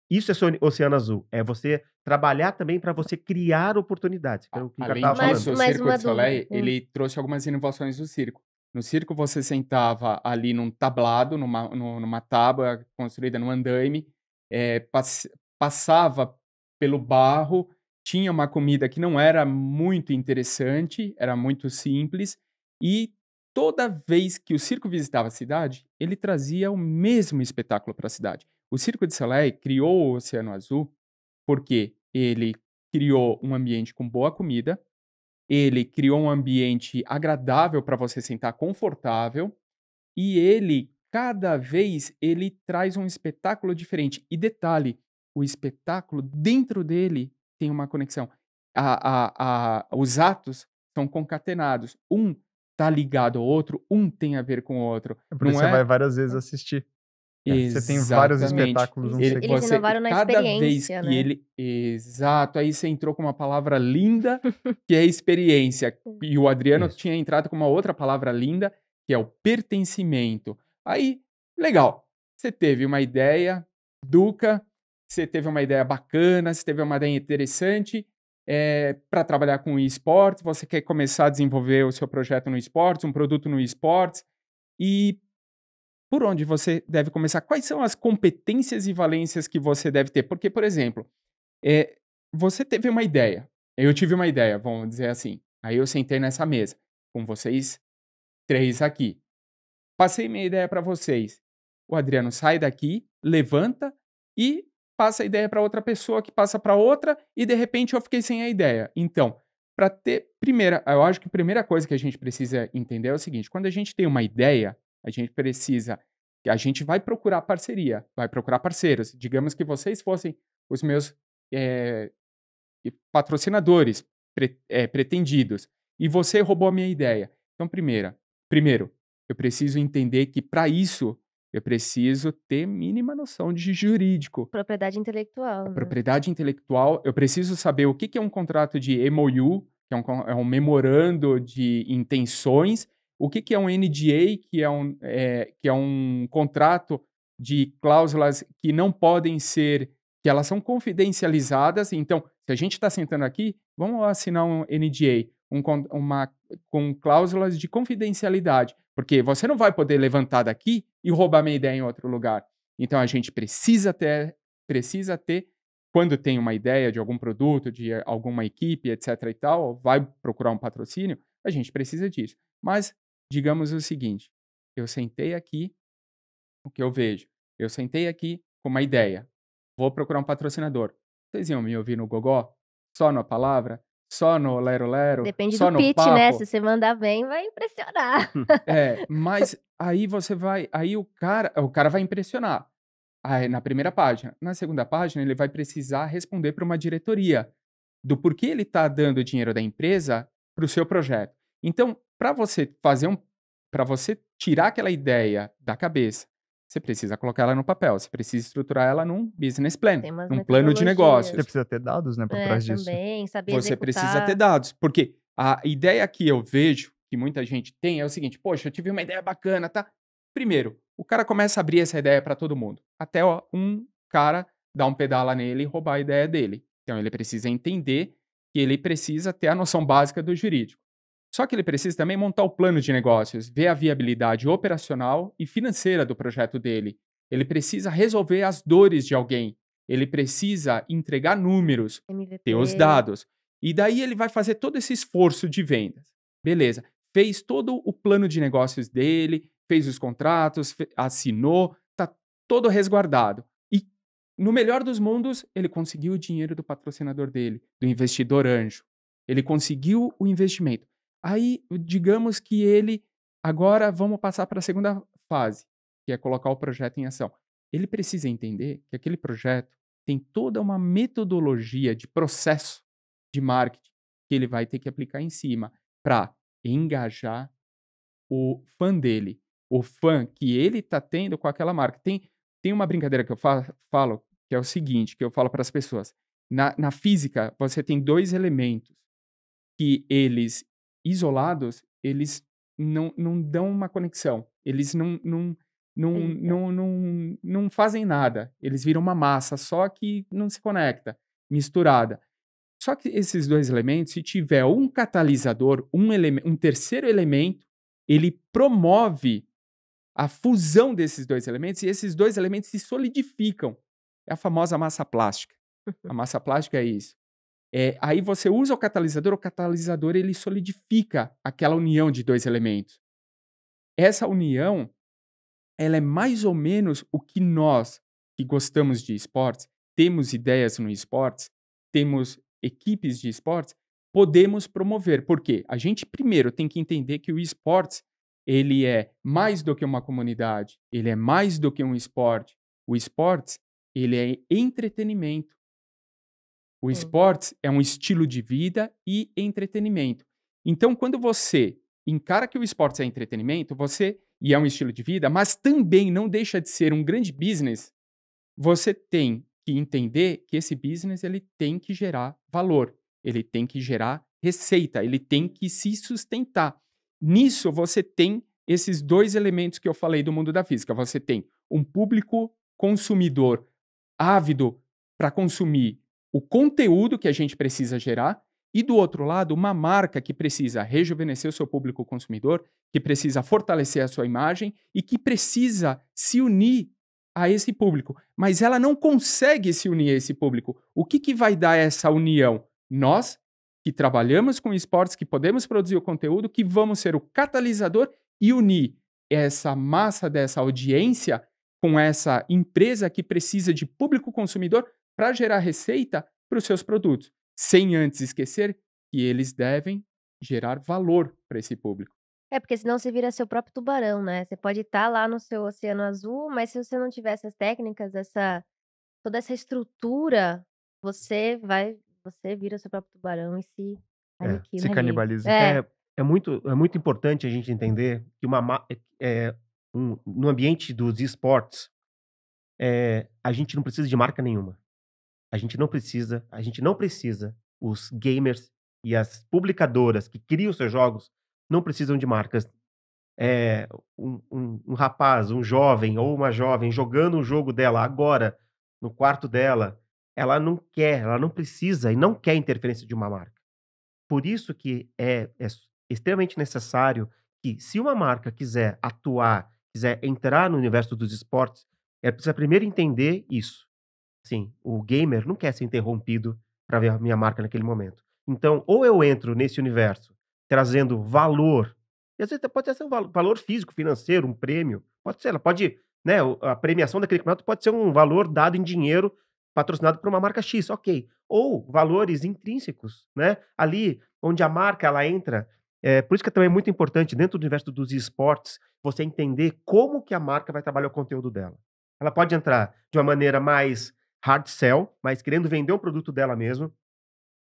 Isso é Oceano Azul, é você trabalhar também para você criar oportunidades. É além disso, o Circo de Soleil, ele é. trouxe algumas inovações do circo. No circo, você sentava ali num tablado, numa, numa tábua construída num andaime, é, eh, pass, passava pelo barro, tinha uma comida que não era muito interessante, era muito simples, e toda vez que o circo visitava a cidade, ele trazia o mesmo espetáculo para a cidade. O Circo de Soleil criou o Oceano Azul porque ele criou um ambiente com boa comida, ele criou um ambiente agradável para você sentar confortável e ele cada vez ele traz um espetáculo diferente e detalhe, o espetáculo dentro dele tem uma conexão. A, a, a, os atos são concatenados. Um tá ligado ao outro, um tem a ver com o outro. É por isso é... você vai várias vezes assistir. É, você tem vários espetáculos um ele, Eles renovaram na cada experiência, vez né? que ele Exato, aí você entrou com uma palavra linda, que é experiência. E o Adriano isso. tinha entrado com uma outra palavra linda, que é o pertencimento. Aí, legal. Você teve uma ideia, Duca, você teve uma ideia bacana, você teve uma ideia interessante é, eh, para trabalhar com esporte, você quer começar a desenvolver o seu projeto no esporte, um produto no esporte, e por onde você deve começar? Quais são as competências e valências que você deve ter? Porque, por exemplo, é, você teve uma ideia, eu tive uma ideia, vamos dizer assim, aí eu sentei nessa mesa com vocês três aqui. Passei minha ideia para vocês. O Adriano sai daqui, levanta e passa a ideia para outra pessoa, que passa para outra, e de repente eu fiquei sem a ideia. Então, para ter. Primeira, eu acho que a primeira coisa que a gente precisa entender é o seguinte: quando a gente tem uma ideia, a gente precisa. A gente vai procurar parceria, vai procurar parceiros. Digamos que vocês fossem os meus é, patrocinadores pre, é, pretendidos e você roubou a minha ideia. Então, primeira, primeiro, eu preciso entender que para isso eu preciso ter mínima noção de jurídico. Propriedade intelectual. Né? Propriedade intelectual. Eu preciso saber o que, é um contrato de MOU, que é um, é um memorando de intenções. O que, que é um NDA, que é um, é, que é um contrato de cláusulas que não podem ser, que elas são confidencializadas. Então, se a gente está sentando aqui, vamos assinar um NDA um, uma, com cláusulas de confidencialidade, porque você não vai poder levantar daqui e roubar minha ideia em outro lugar. Então a gente precisa ter, precisa ter, quando tem uma ideia de algum produto, de alguma equipe, etc. e tal, vai procurar um patrocínio, a gente precisa disso. Mas digamos o seguinte: eu sentei aqui, o que eu vejo? Eu sentei aqui com uma ideia, vou procurar um patrocinador. Vocês iam me ouvir no gogó? Só na palavra? só no Lero Lero. Depende só do pitch, né? papo. né? Se você mandar bem, vai impressionar. Hum, é, mas aí você vai. Aí o cara, o cara vai impressionar. Aí, na primeira página. Na segunda página, ele vai precisar responder para uma diretoria do porquê ele está dando o dinheiro da empresa para o seu projeto. Então, para você fazer um. para você tirar aquela ideia da cabeça você precisa colocar ela no papel, você precisa estruturar ela num business plan, num plano de negócio. Você precisa ter dados, né, por é, trás disso. saber você executar. precisa ter dados, porque a ideia que eu vejo que muita gente tem é o seguinte: poxa, eu tive uma ideia bacana, tá? Primeiro, o cara começa a abrir essa ideia para todo mundo, até ó, um cara dar um pedala nele e roubar a ideia dele. Então ele precisa entender que ele precisa ter a noção básica do jurídico. Só que ele precisa também montar o plano de negócios, ver a viabilidade operacional e financeira do projeto dele. Ele precisa resolver as dores de alguém. Ele precisa entregar números, MVP. ter os dados. E daí ele vai fazer todo esse esforço de vendas. Beleza. Fez todo o plano de negócios dele, fez os contratos, assinou, tá todo resguardado. E no melhor dos mundos, ele conseguiu o dinheiro do patrocinador dele, do investidor anjo. Ele conseguiu o investimento Aí, digamos que ele. Agora vamos passar para a segunda fase, que é colocar o projeto em ação. Ele precisa entender que aquele projeto tem toda uma metodologia de processo de marketing que ele vai ter que aplicar em cima para engajar o fã dele, o fã que ele está tendo com aquela marca. Tem, tem uma brincadeira que eu fa falo, que é o seguinte, que eu falo para as pessoas. Na, na física, você tem dois elementos que eles isolados, eles não, não dão uma conexão. Eles não, não, não, não, não, não fazem nada. Eles viram uma massa só que não se conecta, misturada. Só que esses dois elementos, se tiver um catalisador, um, um terceiro elemento, ele promove a fusão desses dois elementos e esses dois elementos se solidificam. É a famosa massa plástica. A massa plástica é isso. É, aí você usa o catalisador, o catalisador ele solidifica aquela união de dois elementos. Essa união, ela é mais ou menos o que nós que gostamos de esportes, temos ideias no esportes, temos equipes de esportes, podemos promover. Por quê? A gente primeiro tem que entender que o esportes ele é mais do que uma comunidade, ele é mais do que um esporte. O esportes ele é entretenimento, o esportes é um estilo de vida e entretenimento. Então, quando você encara que o esporte é entretenimento, você e é um estilo de vida, mas também não deixa de ser um grande business. Você tem que entender que esse business ele tem que gerar valor, ele tem que gerar receita, ele tem que se sustentar. Nisso você tem esses dois elementos que eu falei do mundo da física. Você tem um público consumidor ávido para consumir o conteúdo que a gente precisa gerar e, do outro lado, uma marca que precisa rejuvenescer o seu público consumidor, que precisa fortalecer a sua imagem e que precisa se unir a esse público. Mas ela não consegue se unir a esse público. O que, que vai dar essa união? Nós, que trabalhamos com esportes, que podemos produzir o conteúdo, que vamos ser o catalisador e unir essa massa dessa audiência com essa empresa que precisa de público consumidor para gerar receita para os seus produtos, sem antes esquecer que eles devem gerar valor para esse público. É, porque senão você vira seu próprio tubarão, né? Você pode estar tá lá no seu oceano azul, mas se você não tiver essas técnicas, essa toda essa estrutura, você vai, você vira seu próprio tubarão e se é, se canibaliza. É. é. É, muito, é muito importante a gente entender que uma, é, um, no ambiente dos esportes, é, a gente não precisa de marca nenhuma. A gente não precisa, a gente não precisa, os gamers e as publicadoras que criam seus jogos não precisam de marcas. É, um, um, um rapaz, um jovem ou uma jovem jogando um jogo dela agora, no quarto dela, ela não quer, ela não precisa e não quer interferência de uma marca. Por isso que é, é extremamente necessário que, se uma marca quiser atuar, quiser entrar no universo dos esportes, ela precisa primeiro entender isso Sim, o gamer não quer ser interrompido para ver a minha marca naquele momento. Então, ou eu entro nesse universo trazendo valor, e às vezes pode ser um valor físico, financeiro, um prêmio, pode ser, ela pode, né, a premiação daquele campeonato pode ser um valor dado em dinheiro patrocinado por uma marca X, ok. Ou valores intrínsecos, né? Ali onde a marca ela entra. É, por isso que também é muito importante dentro do universo dos esportes você entender como que a marca vai trabalhar o conteúdo dela. Ela pode entrar de uma maneira mais hard sell, mas querendo vender o produto dela mesmo,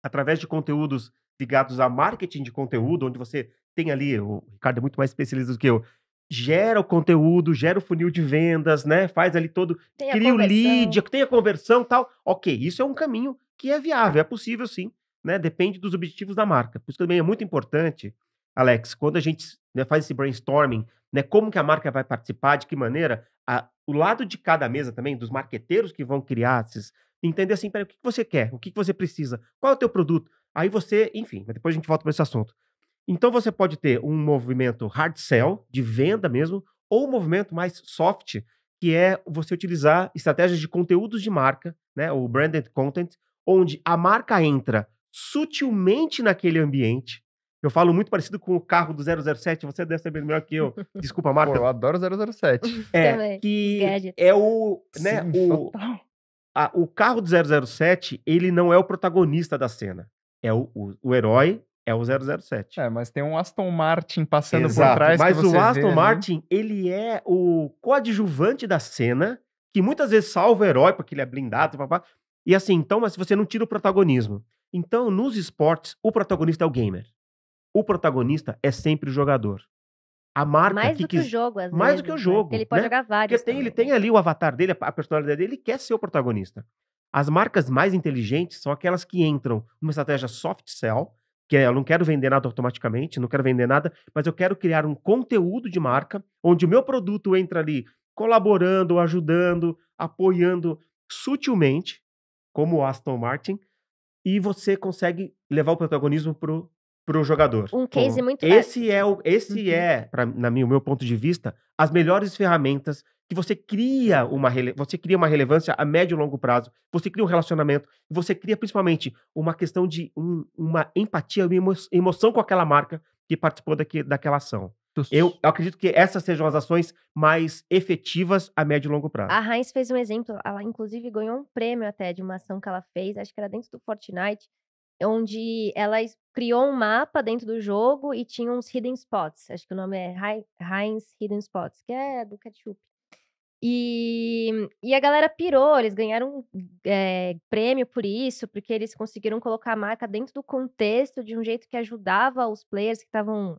através de conteúdos ligados a marketing de conteúdo, onde você tem ali, o Ricardo é muito mais especialista do que eu, gera o conteúdo, gera o funil de vendas, né? Faz ali todo, tem cria o lead, tem a conversão, tal. OK, isso é um caminho que é viável, é possível sim, né? Depende dos objetivos da marca. Por isso também é muito importante Alex, quando a gente né, faz esse brainstorming, né, como que a marca vai participar, de que maneira, a, o lado de cada mesa também, dos marqueteiros que vão criar esses, entender assim, peraí, o que, que você quer, o que, que você precisa, qual é o teu produto, aí você, enfim, mas depois a gente volta para esse assunto. Então você pode ter um movimento hard sell, de venda mesmo, ou um movimento mais soft, que é você utilizar estratégias de conteúdos de marca, né, o branded content, onde a marca entra sutilmente naquele ambiente, eu falo muito parecido com o carro do 007, você deve saber melhor que eu. Desculpa, Marta. eu adoro 007. É, que é o, né, Sim, o, a, o carro do 007, ele não é o protagonista da cena. É o, o, o herói é o 007. É, mas tem um Aston Martin passando Exato, por trás. Mas o Aston vê, né? Martin, né? ele é o coadjuvante da cena, que muitas vezes salva o herói, porque ele é blindado, papá. E assim, então, mas você não tira o protagonismo. Então, nos esportes, o protagonista é o gamer o protagonista é sempre o jogador. A marca mais que do que quis... o jogo, às mais vezes, do que o né? jogo. Né? Ele pode né? jogar vários. Porque tem, ele tem ali o avatar dele, a personalidade dele, ele quer ser o protagonista. As marcas mais inteligentes são aquelas que entram numa estratégia soft sell, que é eu não quero vender nada automaticamente, não quero vender nada, mas eu quero criar um conteúdo de marca onde o meu produto entra ali colaborando, ajudando, apoiando sutilmente, como o Aston Martin, e você consegue levar o protagonismo para o para o jogador. Um case Pô. muito Esse é, o, esse uhum. é pra, na minha, o meu ponto de vista, as melhores ferramentas que você cria uma você cria uma relevância a médio e longo prazo, você cria um relacionamento, você cria principalmente uma questão de um, uma empatia, uma emoção com aquela marca que participou daqui, daquela ação. Eu, eu, acredito que essas sejam as ações mais efetivas a médio e longo prazo. A Heinz fez um exemplo, ela inclusive ganhou um prêmio até de uma ação que ela fez, acho que era dentro do Fortnite, onde ela criou um mapa dentro do jogo e tinha uns hidden spots. Acho que o nome é Heinz Hidden Spots, que é do ketchup. E, e a galera pirou, eles ganharam é, prêmio por isso, porque eles conseguiram colocar a marca dentro do contexto de um jeito que ajudava os players que estavam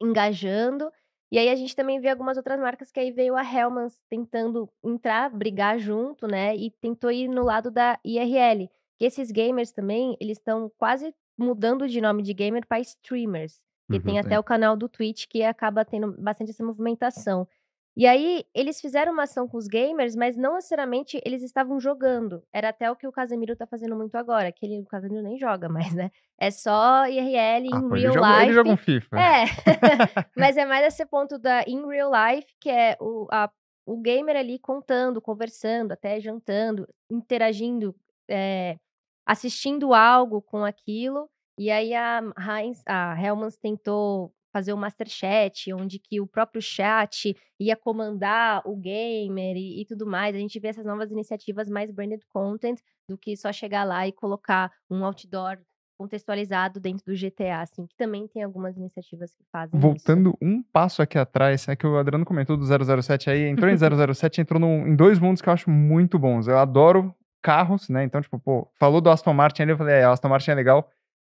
engajando. E aí a gente também vê algumas outras marcas que aí veio a Hellmanns tentando entrar, brigar junto, né? E tentou ir no lado da IRL esses gamers também, eles estão quase mudando de nome de gamer para streamers. E uhum, tem até é. o canal do Twitch que acaba tendo bastante essa movimentação. E aí, eles fizeram uma ação com os gamers, mas não necessariamente eles estavam jogando. Era até o que o Casemiro tá fazendo muito agora, que ele, o Casemiro nem joga mais, né? É só IRL, ah, real ele life. Joga, ele joga um FIFA. É, mas é mais esse ponto da in real life, que é o, a, o gamer ali contando, conversando, até jantando, interagindo, é, assistindo algo com aquilo. E aí a, Heinz, a tentou fazer o um Masterchat, onde que o próprio chat ia comandar o gamer e, e, tudo mais. A gente vê essas novas iniciativas mais branded content do que só chegar lá e colocar um outdoor contextualizado dentro do GTA, assim, que também tem algumas iniciativas que fazem Voltando isso. um passo aqui atrás, é que o Adriano comentou do 007 aí, entrou em 007, entrou no, em dois mundos que eu acho muito bons. Eu adoro carros, né? Então, tipo, pô, falou do Aston Martin ali, eu falei, é, Aston Martin é legal.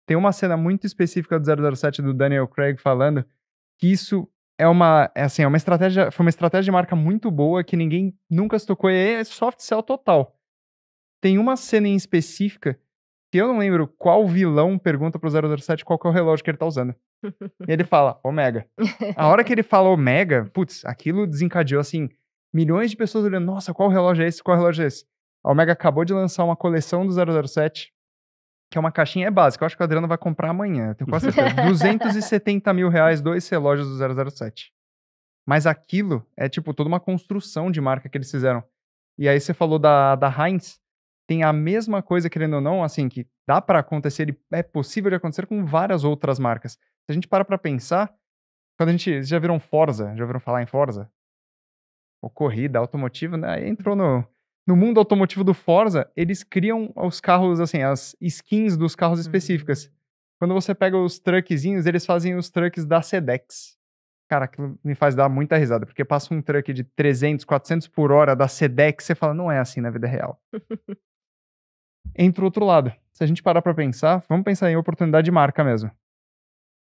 Tem uma cena muito específica do 007 do Daniel Craig falando que isso é uma, é assim, é uma estratégia, foi uma estratégia de marca muito boa que ninguém nunca se tocou, e é soft sell total. Tem uma cena em específica que eu não lembro qual vilão pergunta pro 007 qual que é o relógio que ele tá usando. e ele fala, Omega. A hora que ele fala Omega, putz, aquilo desencadeou, assim, milhões de pessoas olhando, nossa, qual relógio é esse, qual relógio é esse? A Omega acabou de lançar uma coleção do 007, que é uma caixinha é básica. Eu acho que o Adriano vai comprar amanhã. Tenho quase certeza. 270 mil reais, dois relógios do 007. Mas aquilo é, tipo, toda uma construção de marca que eles fizeram. E aí você falou da, da Heinz. Tem a mesma coisa, querendo ou não, assim, que dá para acontecer e é possível de acontecer com várias outras marcas. Se a gente para pra pensar, quando a gente. Vocês já viram Forza? Já viram falar em Forza? Ou corrida, automotivo, né? Aí entrou no no mundo automotivo do Forza, eles criam os carros, assim, as skins dos carros uhum. específicas. Uhum. Quando você pega os truckzinhos, eles fazem os trucks da Sedex. Cara, aquilo me faz dar muita risada, porque passa um truck de 300, 400 por hora da Sedex, você fala, não é assim na vida real. Entra o outro lado. Se a gente parar pra pensar, vamos pensar em oportunidade de marca mesmo.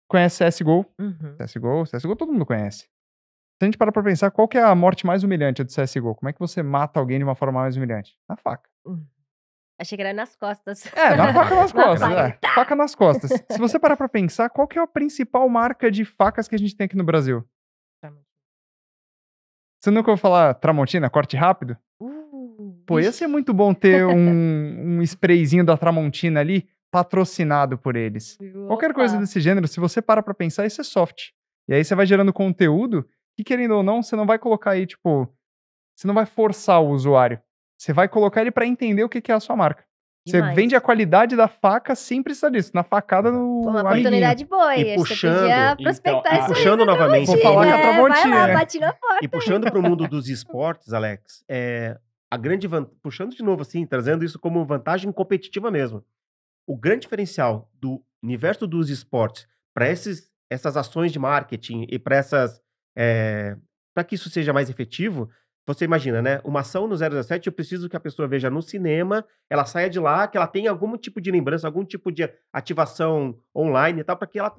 Conhece CSGO? Uhum. CSGO, CSGO todo mundo conhece a gente parar pra pensar, qual que é a morte mais humilhante do CSGO? Como é que você mata alguém de uma forma mais humilhante? Na faca. Uhum. Achei que era nas costas. É, na faca nas costas. Na é. Faca nas costas. Se você parar pra pensar, qual que é a principal marca de facas que a gente tem aqui no Brasil? Você nunca ouviu falar Tramontina, corte rápido? Uh, Pô, ia ser muito bom ter um, um sprayzinho da Tramontina ali, patrocinado por eles. Opa. Qualquer coisa desse gênero, se você parar pra pensar, isso é soft. E aí você vai gerando conteúdo que querendo ou não, você não vai colocar aí, tipo, você não vai forçar o usuário. Você vai colocar ele para entender o que, que é a sua marca. Demais. Você vende a qualidade da faca sem precisar disso. Na facada no. Uma oportunidade boa, e puxando, então, prospectar então, isso puxando novamente. Vou falar é, Tramontina. Né? Vai lá, né? na porta. E puxando para o mundo dos esportes, Alex, é, a grande van... puxando de novo assim, trazendo isso como vantagem competitiva mesmo. O grande diferencial do universo dos esportes para essas ações de marketing e para essas é, eh, para que isso seja mais efetivo, você imagina, né? Uma ação no 017, eu preciso que a pessoa veja no cinema, ela saia de lá, que ela tenha algum tipo de lembrança, algum tipo de ativação online e tal, para que ela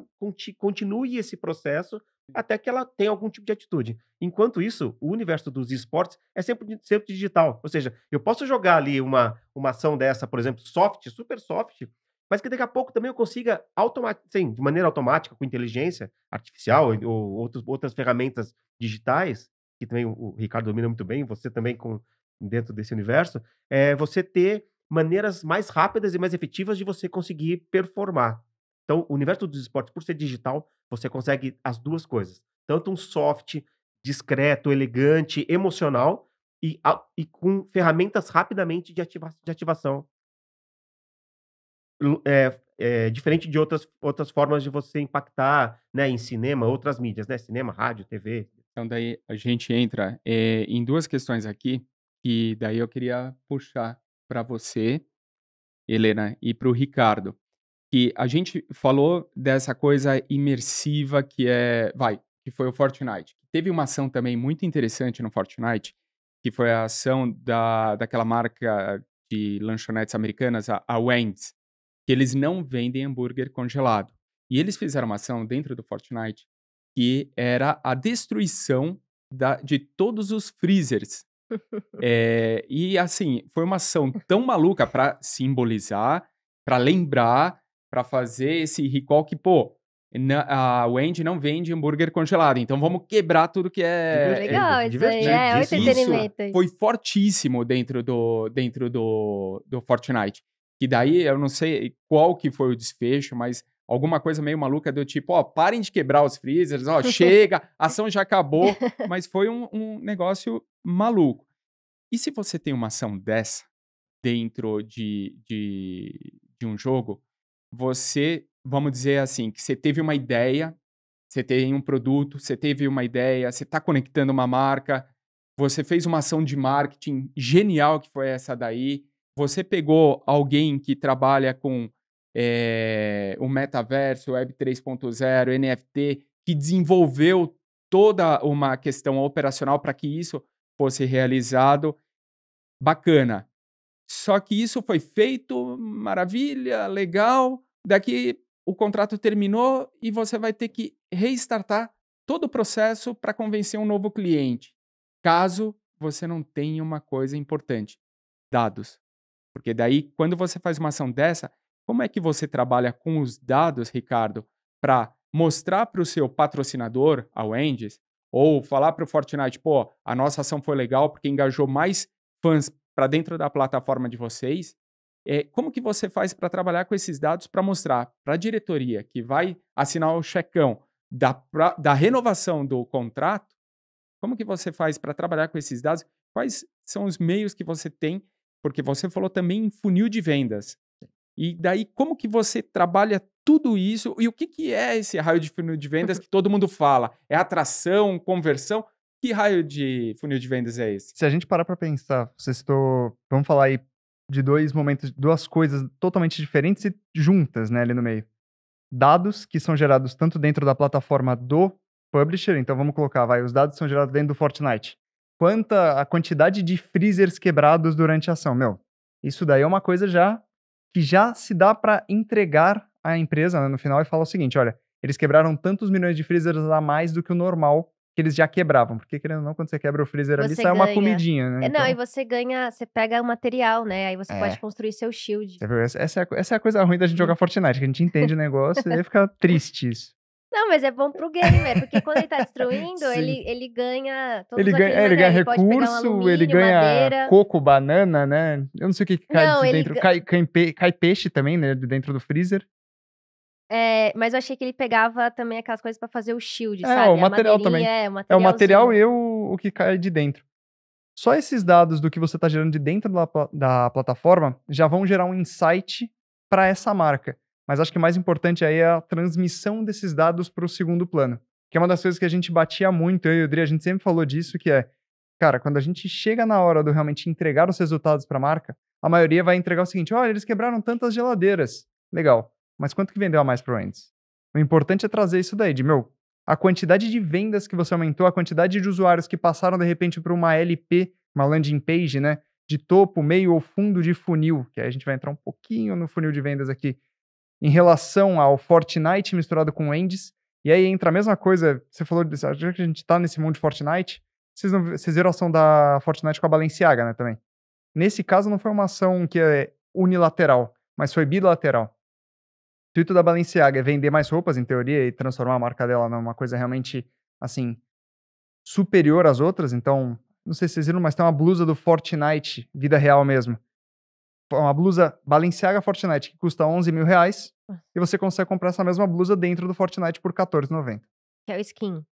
continue esse processo até que ela tenha algum tipo de atitude. Enquanto isso, o universo dos esportes é sempre, sempre digital. Ou seja, eu posso jogar ali uma, uma ação dessa, por exemplo, soft, super soft, mas que daqui a pouco também eu consiga sim, de maneira automática, com inteligência artificial ou outros, outras ferramentas digitais, que também o Ricardo domina muito bem, você também com dentro desse universo, é você ter maneiras mais rápidas e mais efetivas de você conseguir performar. Então, o universo dos esportes, por ser digital, você consegue as duas coisas. Tanto um soft, discreto, elegante, emocional, e, e com ferramentas rapidamente de, ativa de ativação é, é, diferente de outras, outras formas de você impactar né, em cinema, outras mídias, né? Cinema, rádio, TV. Então, daí a gente entra é, em duas questões aqui, e daí eu queria puxar para você, Helena, e para o Ricardo, que a gente falou dessa coisa imersiva que é, vai, que foi o Fortnite. Teve uma ação também muito interessante no Fortnite, que foi a ação da, daquela marca de lanchonetes americanas, a, a Wendy's, que eles não vendem hambúrguer congelado. E eles fizeram uma ação dentro do Fortnite que era a destruição da, de todos os freezers. é, e assim, foi uma ação tão maluca para simbolizar, para lembrar, para fazer esse recall que, pô, na, a Wendy não vende hambúrguer congelado, então vamos quebrar tudo que é. é legal, é, isso aí, é, é o é foi fortíssimo dentro do, dentro do, do Fortnite que daí eu não sei qual que foi o desfecho, mas alguma coisa meio maluca do tipo, ó, parem de quebrar os freezers, ó, chega, a ação já acabou, mas foi um, um, negócio maluco. E se você tem uma ação dessa dentro de, de, de um jogo, você, vamos dizer assim, que você teve uma ideia, você tem um produto, você teve uma ideia, você está conectando uma marca, você fez uma ação de marketing genial que foi essa daí, você pegou alguém que trabalha com é, o metaverso, Web 3.0, NFT, que desenvolveu toda uma questão operacional para que isso fosse realizado. Bacana. Só que isso foi feito, maravilha, legal. Daqui o contrato terminou e você vai ter que restartar todo o processo para convencer um novo cliente, caso você não tenha uma coisa importante: dados. Porque daí, quando você faz uma ação dessa, como é que você trabalha com os dados, Ricardo, para mostrar para o seu patrocinador, a Endes ou falar para o Fortnite, pô, a nossa ação foi legal porque engajou mais fãs para dentro da plataforma de vocês. É, como que você faz para trabalhar com esses dados para mostrar para a diretoria que vai assinar o checão da, pra, da renovação do contrato? Como que você faz para trabalhar com esses dados? Quais são os meios que você tem porque você falou também em funil de vendas. E daí, como que você trabalha tudo isso? E o que, que é esse raio de funil de vendas que todo mundo fala? É atração, conversão? Que raio de funil de vendas é esse? Se a gente parar para pensar, você citou. Vamos falar aí de dois momentos, duas coisas totalmente diferentes e juntas, né, ali no meio. Dados que são gerados tanto dentro da plataforma do publisher, então vamos colocar, vai, os dados são gerados dentro do Fortnite quanta a quantidade de freezers quebrados durante a ação. Meu, isso daí é uma coisa já que já se dá para entregar à empresa né, no final e falar o seguinte, olha, eles quebraram tantos milhões de freezers a mais do que o normal que eles já quebravam, porque querendo ou não, quando você quebra o freezer você ali, sai ganha. uma comidinha, né? É, não, então... e você ganha, você pega o material, né? Aí você é. pode construir seu shield. Essa é, a, essa é a coisa ruim da gente hum. jogar Fortnite, que a gente entende o negócio e fica triste isso. Não, mas é bom pro gamer, é porque quando ele tá destruindo, ele, ele ganha. Todos ele ganha, é, ele ganha né? ele recurso, ele ganha madeira. coco, banana, né? Eu não sei o que, que cai não, de dentro. Ga... Cai, cai, cai, peixe também, né? De dentro do freezer. É, mas eu achei que ele pegava também aquelas coisas para fazer o shield, é, sabe? O material também. É, o, é o material e o, o que cai de dentro. Só esses dados do que você está gerando de dentro da, da plataforma já vão gerar um insight para essa marca. Mas acho que mais importante aí é a transmissão desses dados para o segundo plano, que é uma das coisas que a gente batia muito, eu e o Dri, a gente sempre falou disso, que é, cara, quando a gente chega na hora do realmente entregar os resultados para a marca, a maioria vai entregar o seguinte, olha, eles quebraram tantas geladeiras, legal, mas quanto que vendeu a mais para antes? O importante é trazer isso daí, de, meu, a quantidade de vendas que você aumentou, a quantidade de usuários que passaram de repente para uma LP, uma landing page, né? De topo, meio ou fundo de funil, que aí a gente vai entrar um pouquinho no funil de vendas aqui, em relação ao Fortnite misturado com Endes. E aí entra a mesma coisa, você falou, já que a gente tá nesse mundo de Fortnite, vocês, não, vocês viram a ação da Fortnite com a Balenciaga, né, também. Nesse caso não foi uma ação que é unilateral, mas foi bilateral. O intuito da Balenciaga é vender mais roupas, em teoria, e transformar a marca dela numa coisa realmente, assim, superior às outras. Então, não sei se vocês viram, mas tem uma blusa do Fortnite, vida real mesmo uma blusa Balenciaga Fortnite que custa 11 mil reais e você consegue comprar essa mesma blusa dentro do Fortnite por 14,90. Que é o skin.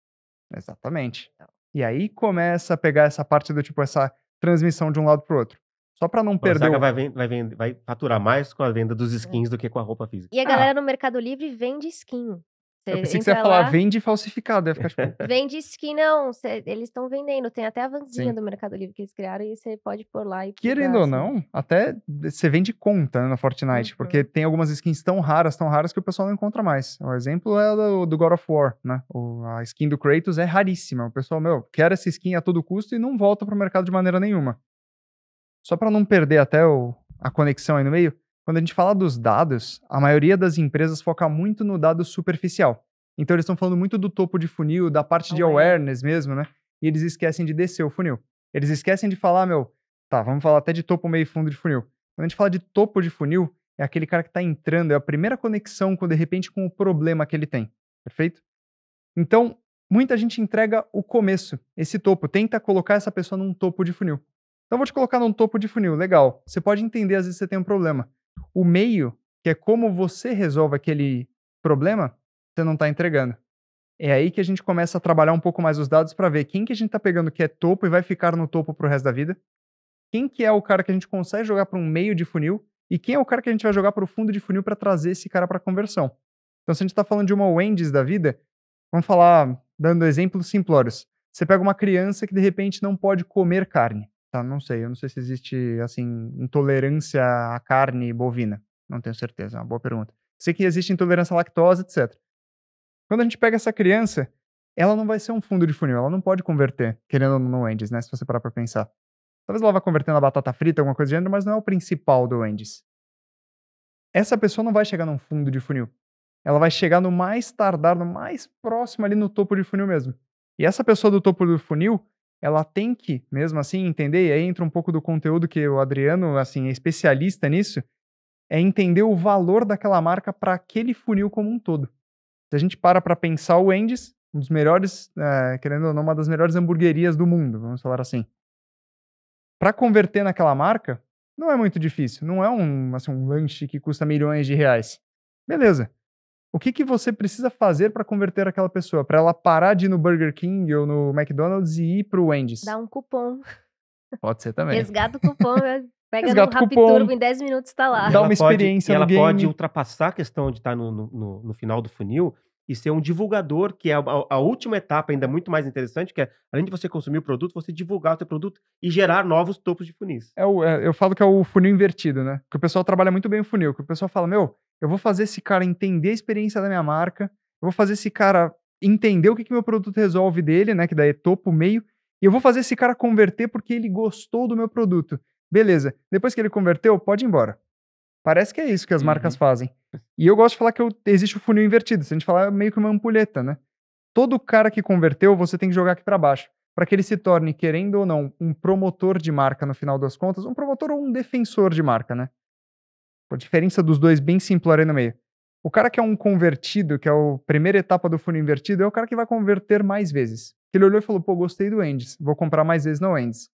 Exatamente. Então. E aí começa a pegar essa parte do tipo, essa transmissão de um lado pro outro. Só para não perder. O... Vai, vai, vai faturar mais com a venda dos skins do que com a roupa física. E a ah. galera ah. no Mercado Livre vende skin. Você eu pensei que você ia falar, lá, vende falsificado. Ia ficar tipo... Vende skinão. Cê, eles estão vendendo. Tem até a vanzinha Sim. do Mercado Livre que eles criaram e você pode pôr lá e. Querendo pegar, ou assim. não, até você vende conta né, na Fortnite, uhum. porque tem algumas skins tão raras, tão raras que o pessoal não encontra mais. O exemplo é do, do God of War, né? O, a skin do Kratos é raríssima. O pessoal, meu, quer essa skin a todo custo e não volta pro mercado de maneira nenhuma. Só para não perder até o, a conexão aí no meio, quando a gente fala dos dados, a maioria das empresas foca muito no dado superficial. Então eles estão falando muito do topo de funil, da parte de awareness mesmo, né? E eles esquecem de descer o funil. Eles esquecem de falar, meu, tá, vamos falar até de topo, meio fundo de funil. Quando a gente fala de topo de funil, é aquele cara que está entrando, é a primeira conexão, com, de repente, com o problema que ele tem. Perfeito? Então, muita gente entrega o começo, esse topo, tenta colocar essa pessoa num topo de funil. Então, vou te colocar num topo de funil, legal. Você pode entender, às vezes você tem um problema o meio, que é como você resolve aquele problema, você não está entregando. É aí que a gente começa a trabalhar um pouco mais os dados para ver quem que a gente está pegando que é topo e vai ficar no topo para o resto da vida, quem que é o cara que a gente consegue jogar para um meio de funil e quem é o cara que a gente vai jogar para o fundo de funil para trazer esse cara para conversão. Então, se a gente está falando de uma Wendy's da vida, vamos falar, dando exemplos simplórios. Você pega uma criança que de repente não pode comer carne. Tá, não sei. Eu não sei se existe, assim, intolerância à carne bovina. Não tenho certeza. É uma boa pergunta. Sei que existe intolerância à lactose, etc. Quando a gente pega essa criança, ela não vai ser um fundo de funil. Ela não pode converter, querendo ou não, Endes, né? Se você parar pra pensar. Talvez ela vá convertendo na batata frita, alguma coisa do gênero, mas não é o principal do Endes. Essa pessoa não vai chegar num fundo de funil. Ela vai chegar no mais tardar, no mais próximo ali no topo de funil mesmo. E essa pessoa do topo do funil, ela tem que, mesmo assim, entender, e aí entra um pouco do conteúdo que o Adriano, assim, é especialista nisso, é entender o valor daquela marca para aquele funil como um todo. Se a gente para para pensar o Wendy's, um dos melhores, é, querendo ou não, uma das melhores hamburguerias do mundo, vamos falar assim. Para converter naquela marca, não é muito difícil, não é um, assim, um lanche que custa milhões de reais. Beleza, o que, que você precisa fazer para converter aquela pessoa? Para ela parar de ir no Burger King ou no McDonald's e ir para o Wendy's? Dá um cupom. Pode ser também. Resgata o cupom, né? pega Resgata no Rapturbo, em 10 minutos está lá. Dá uma experiência pode, no ela game. pode ultrapassar a questão de estar tá no, no, no final do funil e ser um divulgador, que é a, a, última etapa ainda muito mais interessante, que é, além de você consumir o produto, você divulgar o seu produto e gerar novos topos de funis. É o, é, eu falo que é o funil invertido, né? Que o pessoal trabalha muito bem o funil, que o pessoal fala, meu, eu vou fazer esse cara entender a experiência da minha marca, eu vou fazer esse cara entender o que, que meu produto resolve dele, né? Que daí é topo, meio, e eu vou fazer esse cara converter porque ele gostou do meu produto. Beleza, depois que ele converteu, pode ir embora. Parece que é isso que as uhum. marcas fazem. E eu gosto de falar que eu, existe o funil invertido. Se a gente falar, é meio que uma ampulheta, né? Todo cara que converteu, você tem que jogar aqui para baixo. Para que ele se torne, querendo ou não, um promotor de marca no final das contas, um promotor ou um defensor de marca, né? A diferença dos dois bem simplória no meio. O cara que é um convertido, que é a primeira etapa do funil invertido, é o cara que vai converter mais vezes. Ele olhou e falou: pô, gostei do Endes, vou comprar mais vezes no Endes.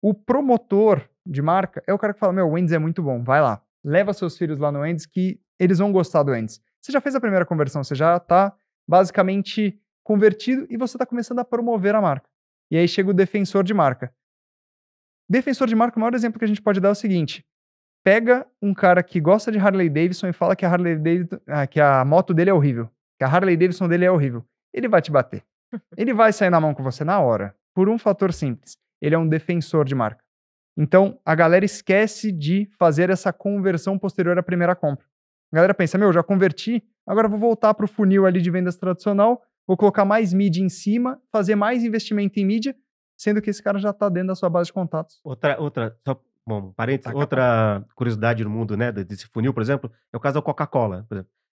O promotor de marca é o cara que fala: meu, o Endes é muito bom, vai lá leva seus filhos lá no Ends que eles vão gostar do Ends. Você já fez a primeira conversão, você já está basicamente convertido e você está começando a promover a marca. E aí chega o defensor de marca. Defensor de marca, o maior exemplo que a gente pode dar é o seguinte: pega um cara que gosta de Harley Davidson e fala que a Harley Davidson, ah, que a moto dele é horrível, que a Harley Davidson dele é horrível. Ele vai te bater. Ele vai sair na mão com você na hora, por um fator simples. Ele é um defensor de marca. Então, a galera esquece de fazer essa conversão posterior à primeira compra. A galera pensa, meu, já converti, agora vou voltar para o funil ali de vendas tradicional, vou colocar mais mídia em cima, fazer mais investimento em mídia, sendo que esse cara já está dentro da sua base de contatos. Outra, outra, só, bom, parênteses, tá outra curiosidade no mundo, né, desse funil, por exemplo, é o caso da Coca-Cola.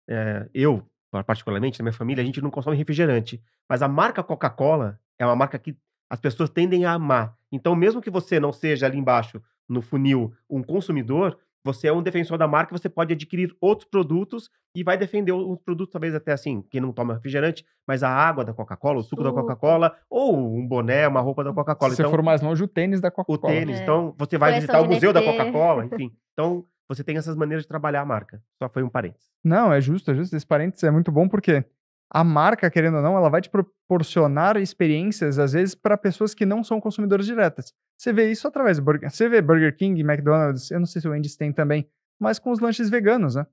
É, eu, particularmente, na minha família, a gente não consome refrigerante, mas a marca Coca-Cola é uma marca que as pessoas tendem a amar. Então, mesmo que você não seja ali embaixo no funil um consumidor, você é um defensor da marca, você pode adquirir outros produtos e vai defender um produtos, talvez até assim, quem não toma refrigerante, mas a água da Coca-Cola, o suco, suco. da Coca-Cola, ou um boné, uma roupa da hum, Coca-Cola. Se então, for mais longe, o tênis da Coca-Cola. O tênis, é. então você vai Coleção visitar o museu da Coca-Cola, enfim. Então, você tem essas maneiras de trabalhar a marca. Só foi um parênteses. Não, é justo, é justo. Esse parênteses é muito bom porque a marca, querendo ou não, ela vai te proporcionar experiências, às vezes, para pessoas que não são consumidoras diretas. Você vê isso através do Burger, você vê Burger King, McDonald's, eu não sei se o Wendy's tem também, mas com os lanches veganos, né?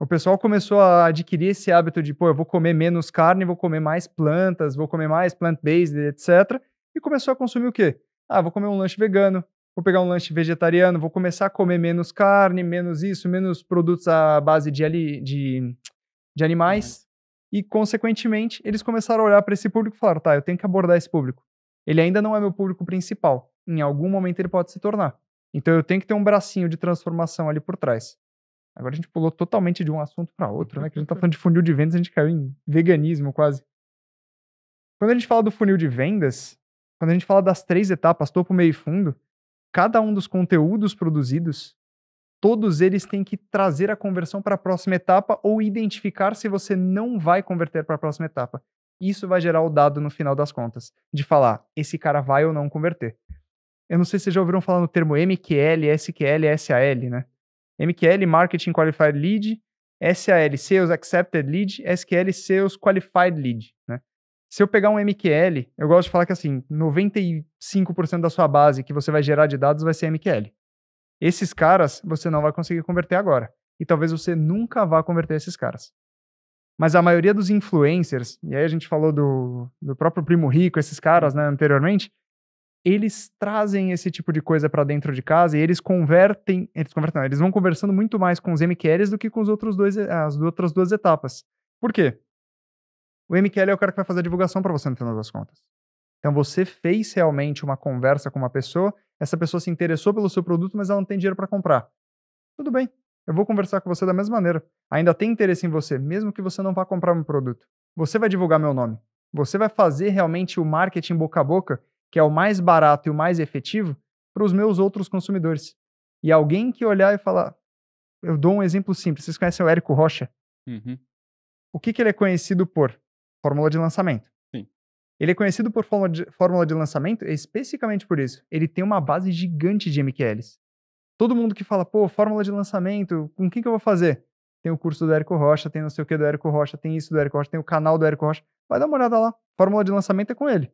O pessoal começou a adquirir esse hábito de, pô, eu vou comer menos carne, vou comer mais plantas, vou comer mais plant-based, etc. E começou a consumir o quê? Ah, vou comer um lanche vegano, vou pegar um lanche vegetariano, vou começar a comer menos carne, menos isso, menos produtos à base de, ali, de, de animais e, consequentemente, eles começaram a olhar para esse público e falaram: tá, eu tenho que abordar esse público. Ele ainda não é meu público principal. Em algum momento ele pode se tornar. Então eu tenho que ter um bracinho de transformação ali por trás. Agora a gente pulou totalmente de um assunto para outro, né? Que a gente tá falando de funil de vendas, a gente caiu em veganismo quase. Quando a gente fala do funil de vendas, quando a gente fala das três etapas, topo, meio e fundo, cada um dos conteúdos produzidos todos eles têm que trazer a conversão para a próxima etapa ou identificar se você não vai converter para a próxima etapa. Isso vai gerar o dado no final das contas, de falar esse cara vai ou não converter. Eu não sei se vocês já ouviram falar no termo MQL, SQL, SAL, né? MQL, Marketing Qualified Lead, SAL, Sales Accepted Lead, SQL, Sales Qualified Lead, né? Se eu pegar um MQL, eu gosto de falar que assim, 95% da sua base que você vai gerar de dados vai ser MQL. Esses caras você não vai conseguir converter agora. E talvez você nunca vá converter esses caras. Mas a maioria dos influencers, e aí a gente falou do, do próprio Primo Rico, esses caras, né, anteriormente, eles trazem esse tipo de coisa para dentro de casa e eles convertem, eles convertem, não, eles vão conversando muito mais com os MQLs do que com os outros dois, as outras duas etapas. Por quê? O MQL é o cara que vai fazer a divulgação para você no final das contas. Então você fez realmente uma conversa com uma pessoa essa pessoa se interessou pelo seu produto, mas ela não tem dinheiro para comprar. Tudo bem, eu vou conversar com você da mesma maneira. Ainda tem interesse em você, mesmo que você não vá comprar meu produto. Você vai divulgar meu nome. Você vai fazer realmente o marketing boca a boca, que é o mais barato e o mais efetivo, para os meus outros consumidores. E alguém que olhar e falar. Eu dou um exemplo simples. Vocês conhecem o Érico Rocha? Uhum. O que, que ele é conhecido por? Fórmula de lançamento. Ele é conhecido por fórmula de, fórmula de lançamento especificamente por isso. Ele tem uma base gigante de MQLs. Todo mundo que fala, pô, fórmula de lançamento, com quem que eu vou fazer? Tem o curso do Érico Rocha, tem não sei o que do Érico Rocha, tem isso do Érico Rocha, tem o canal do Érico Rocha. Vai dar uma olhada lá. Fórmula de lançamento é com ele.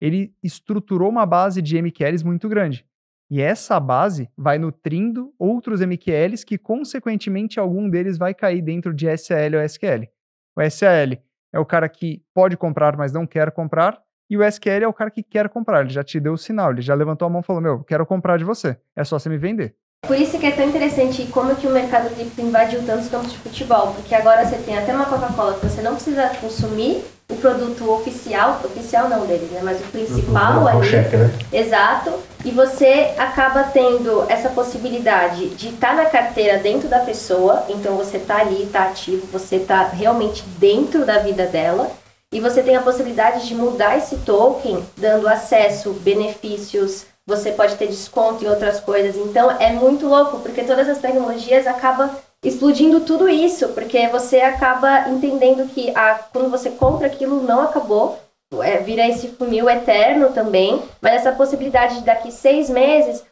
Ele estruturou uma base de MQLs muito grande. E essa base vai nutrindo outros MQLs que, consequentemente, algum deles vai cair dentro de SAL ou SQL. O SAL é o cara que pode comprar, mas não quer comprar, e o SQL é o cara que quer comprar, ele já te deu o sinal, ele já levantou a mão e falou: Meu, quero comprar de você, é só você me vender. Por isso que é tão interessante como que o mercado cripto invadiu tantos campos de futebol, porque agora você tem até uma Coca-Cola que você não precisa consumir o produto oficial, oficial não deles, né? Mas o principal o, é o, o ali. Cheque, né? Exato e você acaba tendo essa possibilidade de estar tá na carteira dentro da pessoa, então você está ali, está ativo, você está realmente dentro da vida dela. E você tem a possibilidade de mudar esse token, dando acesso, benefícios, você pode ter desconto e outras coisas. Então é muito louco, porque todas as tecnologias acabam explodindo tudo isso, porque você acaba entendendo que a, ah, quando você compra aquilo não acabou, é, vira esse funil eterno também, mas essa possibilidade de daqui seis meses.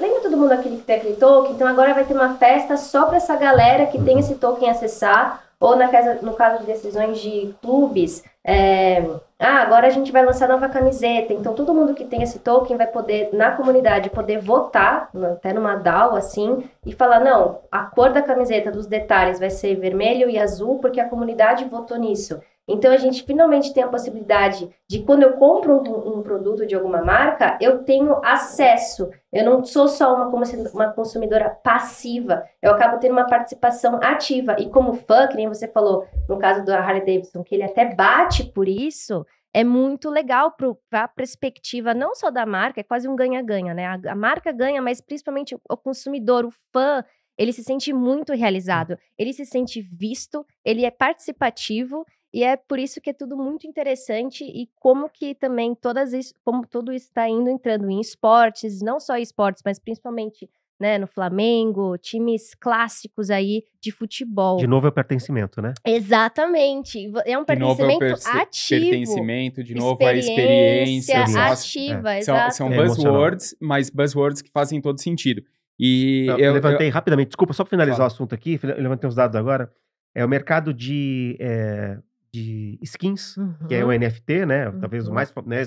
lembra todo mundo aquele que tem aquele token? Então agora vai ter uma festa só para essa galera que tem esse token acessar, ou na casa, no caso de decisões de clubes. É, ah, agora a gente vai lançar nova camiseta. Então todo mundo que tem esse token vai poder, na comunidade, poder votar, até numa DAO assim, e falar: não, a cor da camiseta dos detalhes vai ser vermelho e azul, porque a comunidade votou nisso. Então, a gente finalmente tem a possibilidade de, quando eu compro um, um, produto de alguma marca, eu tenho acesso. Eu não sou só uma, uma consumidora passiva. Eu acabo tendo uma participação ativa. E como fã, que nem você falou no caso do Harley Davidson, que ele até bate por isso, é muito legal para a perspectiva não só da marca, é quase um ganha-ganha, né? A, a marca ganha, mas principalmente o, o consumidor, o fã, ele se sente muito realizado, ele se sente visto, ele é participativo e é por isso que é tudo muito interessante e como que também todas isso, como tudo isso está indo entrando em esportes, não só esportes, mas principalmente né, no Flamengo, times clássicos aí de futebol. De novo é o pertencimento, né? Exatamente. É um é pertencimento é per ativo. Pertencimento, de novo a experiência. ativa, é. São, são é, é buzzwords, mas buzzwords que fazem todo sentido. E eu, eu levantei eu... rapidamente, desculpa, só para finalizar o assunto aqui, levantei uns dados agora. É o mercado de é, de skins, uhum. que é o uhum. NFT, né? Uhum. Talvez o uhum. mais, né,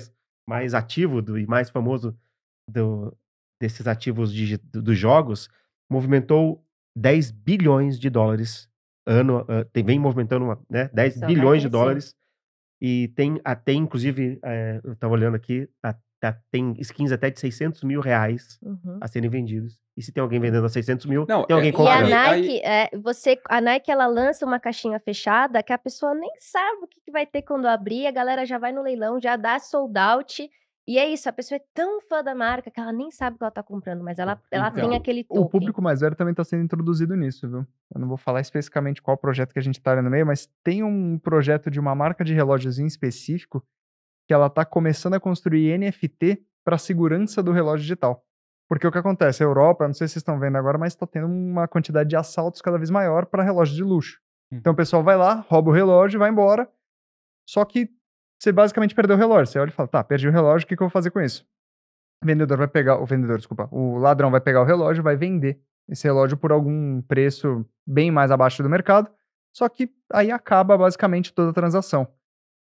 mais ativo do, e mais famoso do, desses ativos de, do, dos jogos, movimentou 10 bilhões de dólares ano, uh, tem, vem movimentando uma, né, 10 Só é bilhões de dólares. E tem até, inclusive, é, eu estava olhando aqui, a, Tá, tem skins até de 600 mil reais uhum. a serem vendidos. E se tem alguém vendendo a 600 mil, não, tem é, alguém é, comprando. E a Nike, é, você, a Nike, ela lança uma caixinha fechada que a pessoa nem sabe o que, que vai ter quando abrir. A galera já vai no leilão, já dá sold out. E é isso, a pessoa é tão fã da marca que ela nem sabe o que ela tá comprando, mas ela, ela então, tem aquele token. O público mais velho também tá sendo introduzido nisso, viu? Eu não vou falar especificamente qual projeto que a gente tá no meio, mas tem um projeto de uma marca de relógios em específico que ela está começando a construir NFT para segurança do relógio digital. Porque o que acontece? A Europa, não sei se vocês estão vendo agora, mas está tendo uma quantidade de assaltos cada vez maior para relógios de luxo. Hum. Então o pessoal vai lá, rouba o relógio, vai embora. Só que você basicamente perdeu o relógio. Você olha e fala: tá, perdi o relógio, o que, que eu vou fazer com isso? O vendedor vai pegar, o vendedor, desculpa, o ladrão vai pegar o relógio, vai vender esse relógio por algum preço bem mais abaixo do mercado. Só que aí acaba basicamente toda a transação.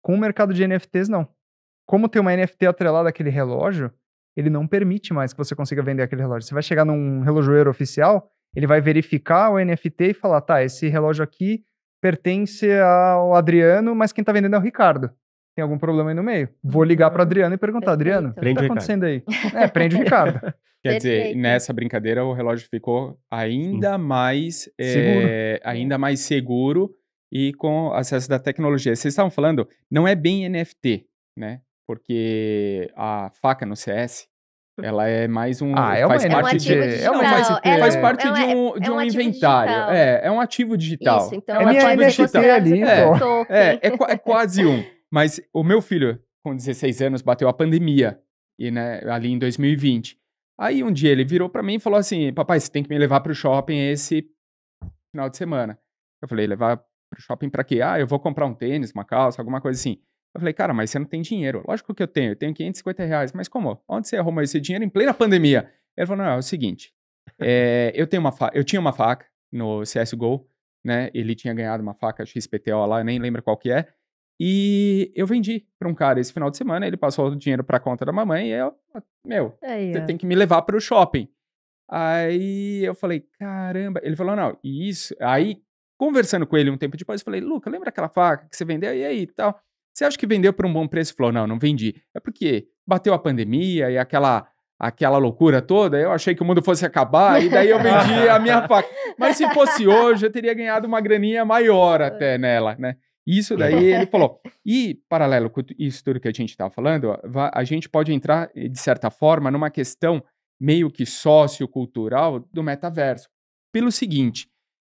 Com o mercado de NFTs, não. Como tem uma NFT atrelada àquele relógio, ele não permite mais que você consiga vender aquele relógio. Você vai chegar num relojoeiro oficial, ele vai verificar o NFT e falar: tá, esse relógio aqui pertence ao Adriano, mas quem está vendendo é o Ricardo. Tem algum problema aí no meio? Vou ligar para uhum. Adriano e perguntar: Adriano, o que está acontecendo aí? É, prende o Ricardo. Quer dizer, nessa brincadeira o relógio ficou ainda mais é, ainda mais seguro eh, e com acesso da tecnologia. Vocês estavam falando, não é bem NFT, né? Porque a faca no CS hum. ela é mais um. Ah, é, uma, faz é parte de, É uma, é faz, faz parte é é de um, um inventário. Digital. É, é um ativo digital. Isso, então é minha pode NFT é, quase um. Mas o meu filho, com 16 anos, bateu a pandemia e, né, ali em 2020. Aí um dia ele virou para mim e falou assim: Papai, você tem que me levar para o shopping esse final de semana. Eu falei: Levar pro shopping para quê? Ah, eu vou comprar um tênis, uma calça, alguma coisa assim. Eu falei, cara, mas você não tem dinheiro. Lógico que eu tenho, eu tenho 550 reais. Mas como? Onde você arrumou esse dinheiro em plena pandemia? Ele falou, não, é o seguinte, é, eu, tenho uma eu tinha uma faca no CSGO, né? Ele tinha ganhado uma faca XPTO lá, eu nem lembro qual que é. E eu vendi para um cara esse final de semana, ele passou o dinheiro para a conta da mamãe e eu, meu, é. você tem que me levar para o shopping. Aí eu falei, caramba. Ele falou, não, e isso. Aí Conversando com ele um tempo depois, eu falei, Luca, lembra aquela faca que você vendeu? E aí, e tal? Você acha que vendeu por um bom preço? Ele falou, não, não vendi. É porque bateu a pandemia e aquela aquela loucura toda, eu achei que o mundo fosse acabar e daí eu vendi a minha faca. Mas se fosse hoje, eu teria ganhado uma graninha maior é. até nela, né? Isso daí ele falou. E paralelo com isso tudo que a gente estava tá falando, a gente pode entrar eh, de certa forma numa questão meio que sociocultural do metaverso. Pelo seguinte,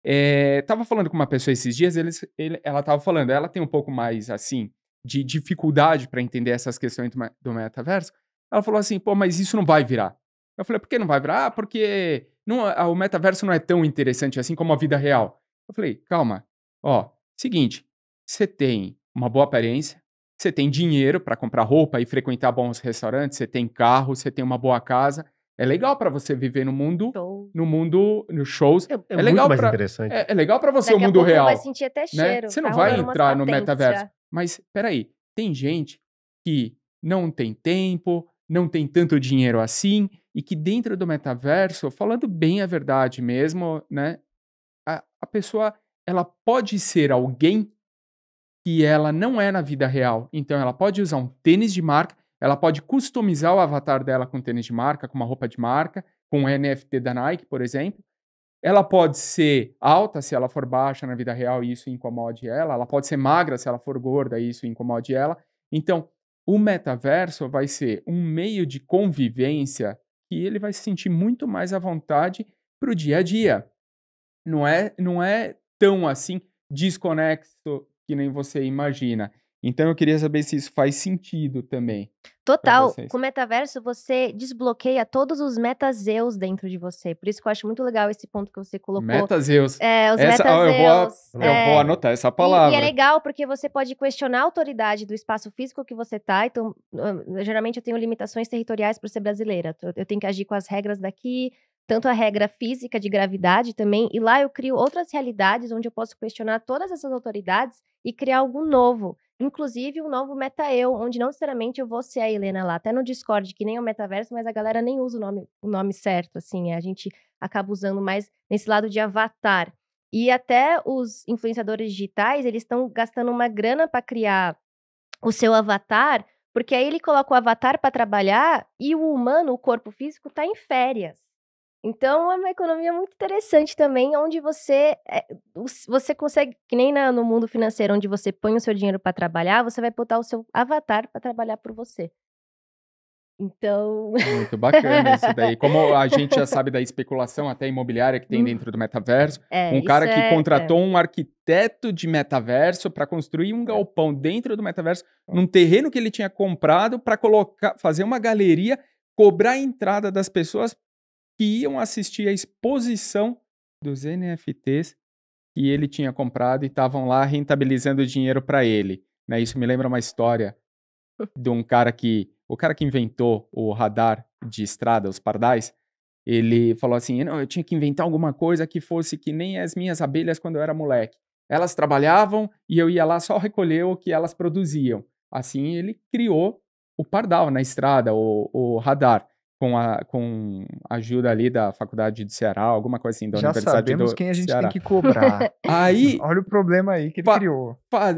é, tava falando com uma pessoa esses dias, eles, ele, ela tava falando, ela tem um pouco mais, assim, de dificuldade para entender essas questões do, do metaverso. Ela falou assim, pô, mas isso não vai virar. Eu falei, por que não vai virar? Ah, porque não, o metaverso não é tão interessante assim como a vida real. Eu falei, calma, ó, seguinte, você tem uma boa aparência, você tem dinheiro para comprar roupa e frequentar bons restaurantes, você tem carro, você tem uma boa casa, é legal para você viver no mundo, no mundo, nos shows. É, é, é legal interessante. é, é, legal para você Daqui o mundo real. Você vai sentir até né? cheiro. Né? Você não tá vai entrar no metaverso. Mas peraí, tem gente que não tem tempo, não tem tanto dinheiro assim e que dentro do metaverso, falando bem a verdade mesmo, né? A, a pessoa ela pode ser alguém que ela não é na vida real. Então ela pode usar um tênis de marca ela pode customizar o avatar dela com tênis de marca, com uma roupa de marca, com um NFT da Nike, por exemplo. Ela pode ser alta se ela for baixa na vida real e isso incomode ela. Ela pode ser magra se ela for gorda e isso incomode ela. Então, o metaverso vai ser um meio de convivência que ele vai se sentir muito mais à vontade para o dia a dia. Não é, não é tão assim desconexo que nem você imagina. Então eu queria saber se isso faz sentido também. Total, com o metaverso você desbloqueia todos os metazeus dentro de você. Por isso que eu acho muito legal esse ponto que você colocou. Metazeus. É, os essa, metazeus. Eu vou, é, eu vou anotar essa palavra. E, e, é legal porque você pode questionar a autoridade do espaço físico que você tá. Então, geralmente eu tenho limitações territoriais por ser brasileira. Eu tenho que agir com as regras daqui, tanto a regra física de gravidade também, e lá eu crio outras realidades onde eu posso questionar todas essas autoridades e criar algo novo. Inclusive um novo meta-eu, onde não necessariamente eu vou ser a Helena lá, até no Discord, que nem é o metaverso, mas a galera nem usa o nome, o nome certo, assim, a gente acaba usando mais nesse lado de avatar. E até os influenciadores digitais, eles estão gastando uma grana para criar o seu avatar, porque aí ele coloca o avatar para trabalhar e o humano, o corpo físico, tá em férias. Então, é uma economia muito interessante também, onde você eh, você consegue, que nem no mundo financeiro, onde você põe o seu dinheiro para trabalhar, você vai botar o seu avatar para trabalhar por você. Então. Muito bacana isso daí. Como a gente já sabe da especulação até imobiliária que tem hum. dentro do metaverso, é, um cara que é, é. contratou é. um arquiteto de metaverso para construir um é. galpão dentro do metaverso, num terreno que ele tinha comprado para colocar, fazer uma galeria, cobrar a entrada das pessoas que iam assistir a exposição dos NFTs que ele tinha comprado e estavam lá rentabilizando dinheiro para ele. Né? Isso me lembra uma história de um cara que. O cara que inventou o radar de estrada, os pardais, ele falou assim: Não, eu tinha que inventar alguma coisa que fosse que nem as minhas abelhas quando eu era moleque. Elas trabalhavam e eu ia lá só recolher o que elas produziam. Assim ele criou o pardal na estrada, o, o radar com a, com ajuda ali da faculdade de Ceará, alguma coisa assim, da Já Universidade sabemos do quem a gente Ceará. tem que cobrar. aí, Olha o problema aí que ele criou.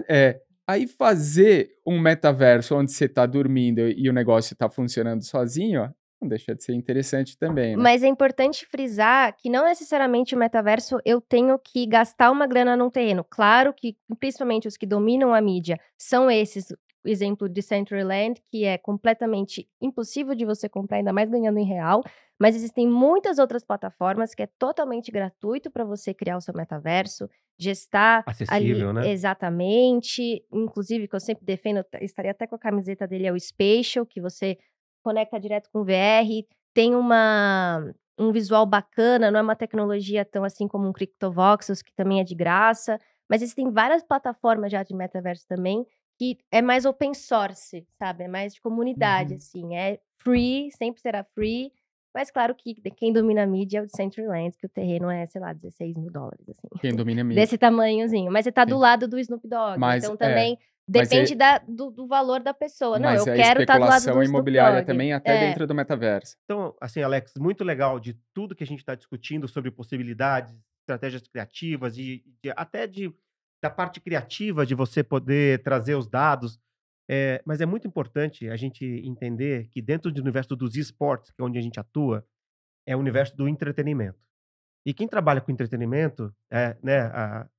é, aí fazer um metaverso onde você está dormindo e o negócio está funcionando sozinho, não deixa de ser interessante também. Né? Mas é importante frisar que não necessariamente o metaverso eu tenho que gastar uma grana num terreno. Claro que, principalmente os que dominam a mídia, são esses exemplo de Centuryland, que é completamente impossível de você comprar, ainda mais ganhando em real. Mas existem muitas outras plataformas que é totalmente gratuito para você criar o seu metaverso, gestar acessível, ali, né? Exatamente. Inclusive, que eu sempre defendo, estaria até com a camiseta dele, é o Spatial, que você conecta direto com o VR, tem uma um visual bacana, não é uma tecnologia tão assim como um CryptoVoxels, que também é de graça, mas existem várias plataformas já de metaverso também que é mais open source, sabe? É mais de comunidade, uhum. assim. É free, sempre será free. Mas claro que quem domina a mídia é o de Decentraland, que o terreno é, sei lá, 16 mil dólares, assim. Quem domina a mídia. Desse tamanhozinho. Mas você tá Sim. do lado do Snoop Dogg. Mas, então é, também é, depende é, da, do, do, valor da pessoa. Não, eu quero estar tá do lado do Snoop Dogg. imobiliária também, é até é. dentro do metaverso. Então, assim, Alex, muito legal de tudo que a gente está discutindo sobre possibilidades, estratégias criativas e de, até de da parte criativa de você poder trazer os dados. É, mas é muito importante a gente entender que dentro do universo dos esportes, que é onde a gente atua, é o universo do entretenimento. E quem trabalha com entretenimento é, né, a,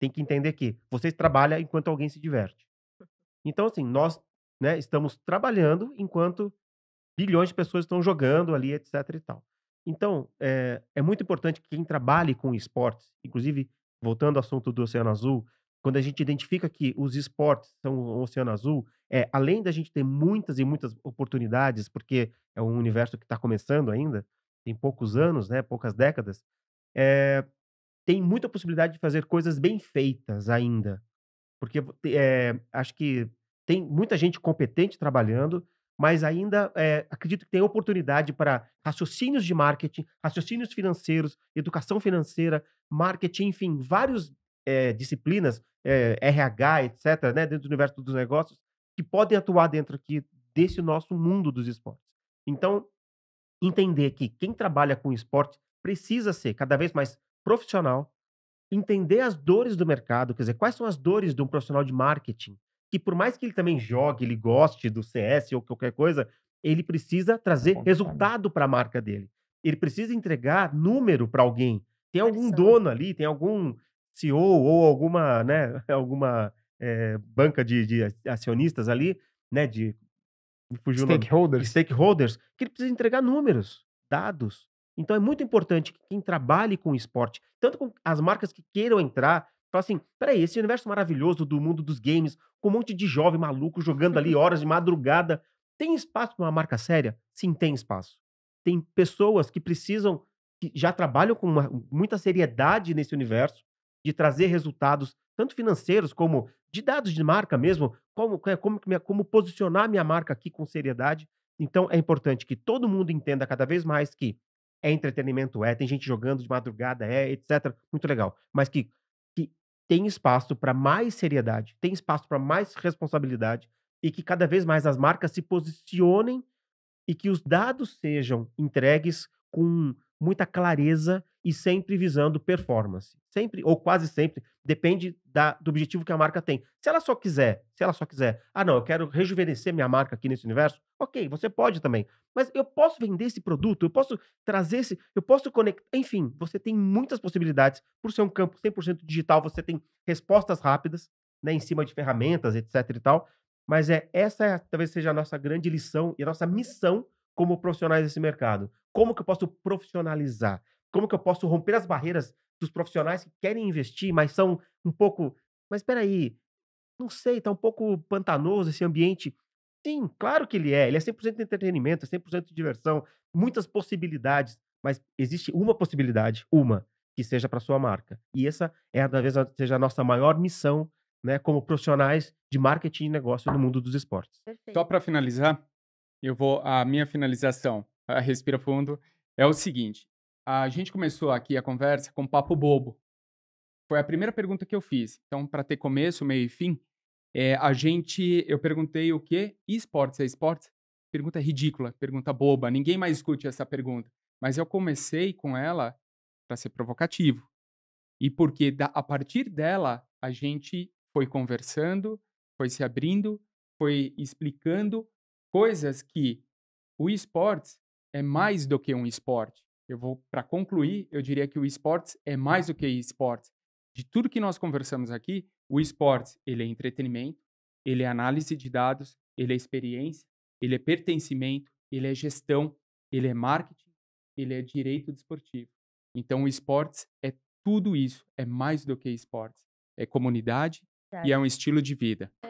tem que entender que você trabalha enquanto alguém se diverte. Então, assim, nós né, estamos trabalhando enquanto bilhões de pessoas estão jogando ali, etc e tal. Então, é, é muito importante que quem trabalhe com esportes, inclusive voltando ao assunto do Oceano Azul, quando a gente identifica que os esportes são o Oceano Azul, é, além da gente ter muitas e muitas oportunidades, porque é um universo que está começando ainda, tem poucos uhum. anos, né, poucas décadas, é, tem muita possibilidade de fazer coisas bem feitas ainda. Porque é, acho que tem muita gente competente trabalhando, mas ainda é, acredito que tem oportunidade para raciocínios de marketing, raciocínios financeiros, educação financeira, marketing, enfim, várias é, eh, disciplinas, é, eh, RH, etc., né, dentro do universo dos negócios, que podem atuar dentro aqui desse nosso mundo dos esportes. Então, entender que quem trabalha com esporte precisa ser cada vez mais profissional, entender as dores do mercado, quer dizer, quais são as dores de um profissional de marketing, que por mais que ele também jogue, ele goste do CS ou qualquer coisa, ele precisa tá trazer Bom, tá resultado para a marca dele. Ele precisa entregar número para alguém. Tem algum dono ali, tem algum CEO ou alguma, né, alguma é, banca de, de, acionistas ali, né, de stakeholders. stakeholders, que ele precisa entregar números, dados. Então é muito importante que quem trabalhe com esporte, tanto com as marcas que queiram entrar, Fala então, assim, peraí, esse universo maravilhoso do mundo dos games, com um monte de jovem maluco jogando ali horas de madrugada, tem espaço para uma marca séria? Sim, tem espaço. Tem pessoas que precisam, que já trabalham com uma, muita seriedade nesse universo, de trazer resultados, tanto financeiros como de dados de marca mesmo, como, é, como, como posicionar minha marca aqui com seriedade. Então, é importante que todo mundo entenda cada vez mais que é entretenimento, é, tem gente jogando de madrugada, é, etc. Muito legal. Mas que tem espaço para mais seriedade, tem espaço para mais responsabilidade e que cada vez mais as marcas se posicionem e que os dados sejam entregues com muita clareza e sempre visando performance. Sempre, ou quase sempre, depende da, do objetivo que a marca tem. Se ela só quiser, se ela só quiser, ah, não, eu quero rejuvenescer minha marca aqui nesse universo, ok, você pode também. Mas eu posso vender esse produto, eu posso trazer esse, eu posso conectar. Enfim, você tem muitas possibilidades. Por ser um campo 100% digital, você tem respostas rápidas, né, em cima de ferramentas, etc e tal. Mas é essa é, talvez seja a nossa grande lição e a nossa missão como profissionais desse mercado. Como que eu posso profissionalizar? como que eu posso romper as barreiras dos profissionais que querem investir, mas são um pouco. Mas espera aí, não sei, está um pouco pantanoso esse ambiente. Sim, claro que ele é. Ele é 100% de entretenimento, 100% é de diversão, muitas possibilidades, mas existe uma possibilidade, uma, que seja para sua marca. E essa é, talvez, seja a nossa maior missão, né, como profissionais de marketing e negócio no mundo dos esportes. Perfeito. Só para finalizar, eu vou a minha finalização, a respira fundo, é o seguinte: a gente começou aqui a conversa com papo bobo. Foi a primeira pergunta que eu fiz. Então, para ter começo, meio e fim, é, a gente, eu perguntei o quê? Esportes é esportes? Pergunta ridícula, pergunta boba. Ninguém mais escute essa pergunta. Mas eu comecei com ela para ser provocativo. E porque da, a partir dela a gente foi conversando, foi se abrindo, foi explicando coisas que o esportes é mais do que um esporte eu vou para concluir, eu diria que o esportes é mais do que esportes. De tudo que nós conversamos aqui, o esportes ele é entretenimento, ele é análise de dados, ele é experiência, ele é pertencimento, ele é gestão, ele é marketing, ele é direito desportivo. Então, o esportes é tudo isso, é mais do que esportes. É comunidade é. e é um estilo de vida.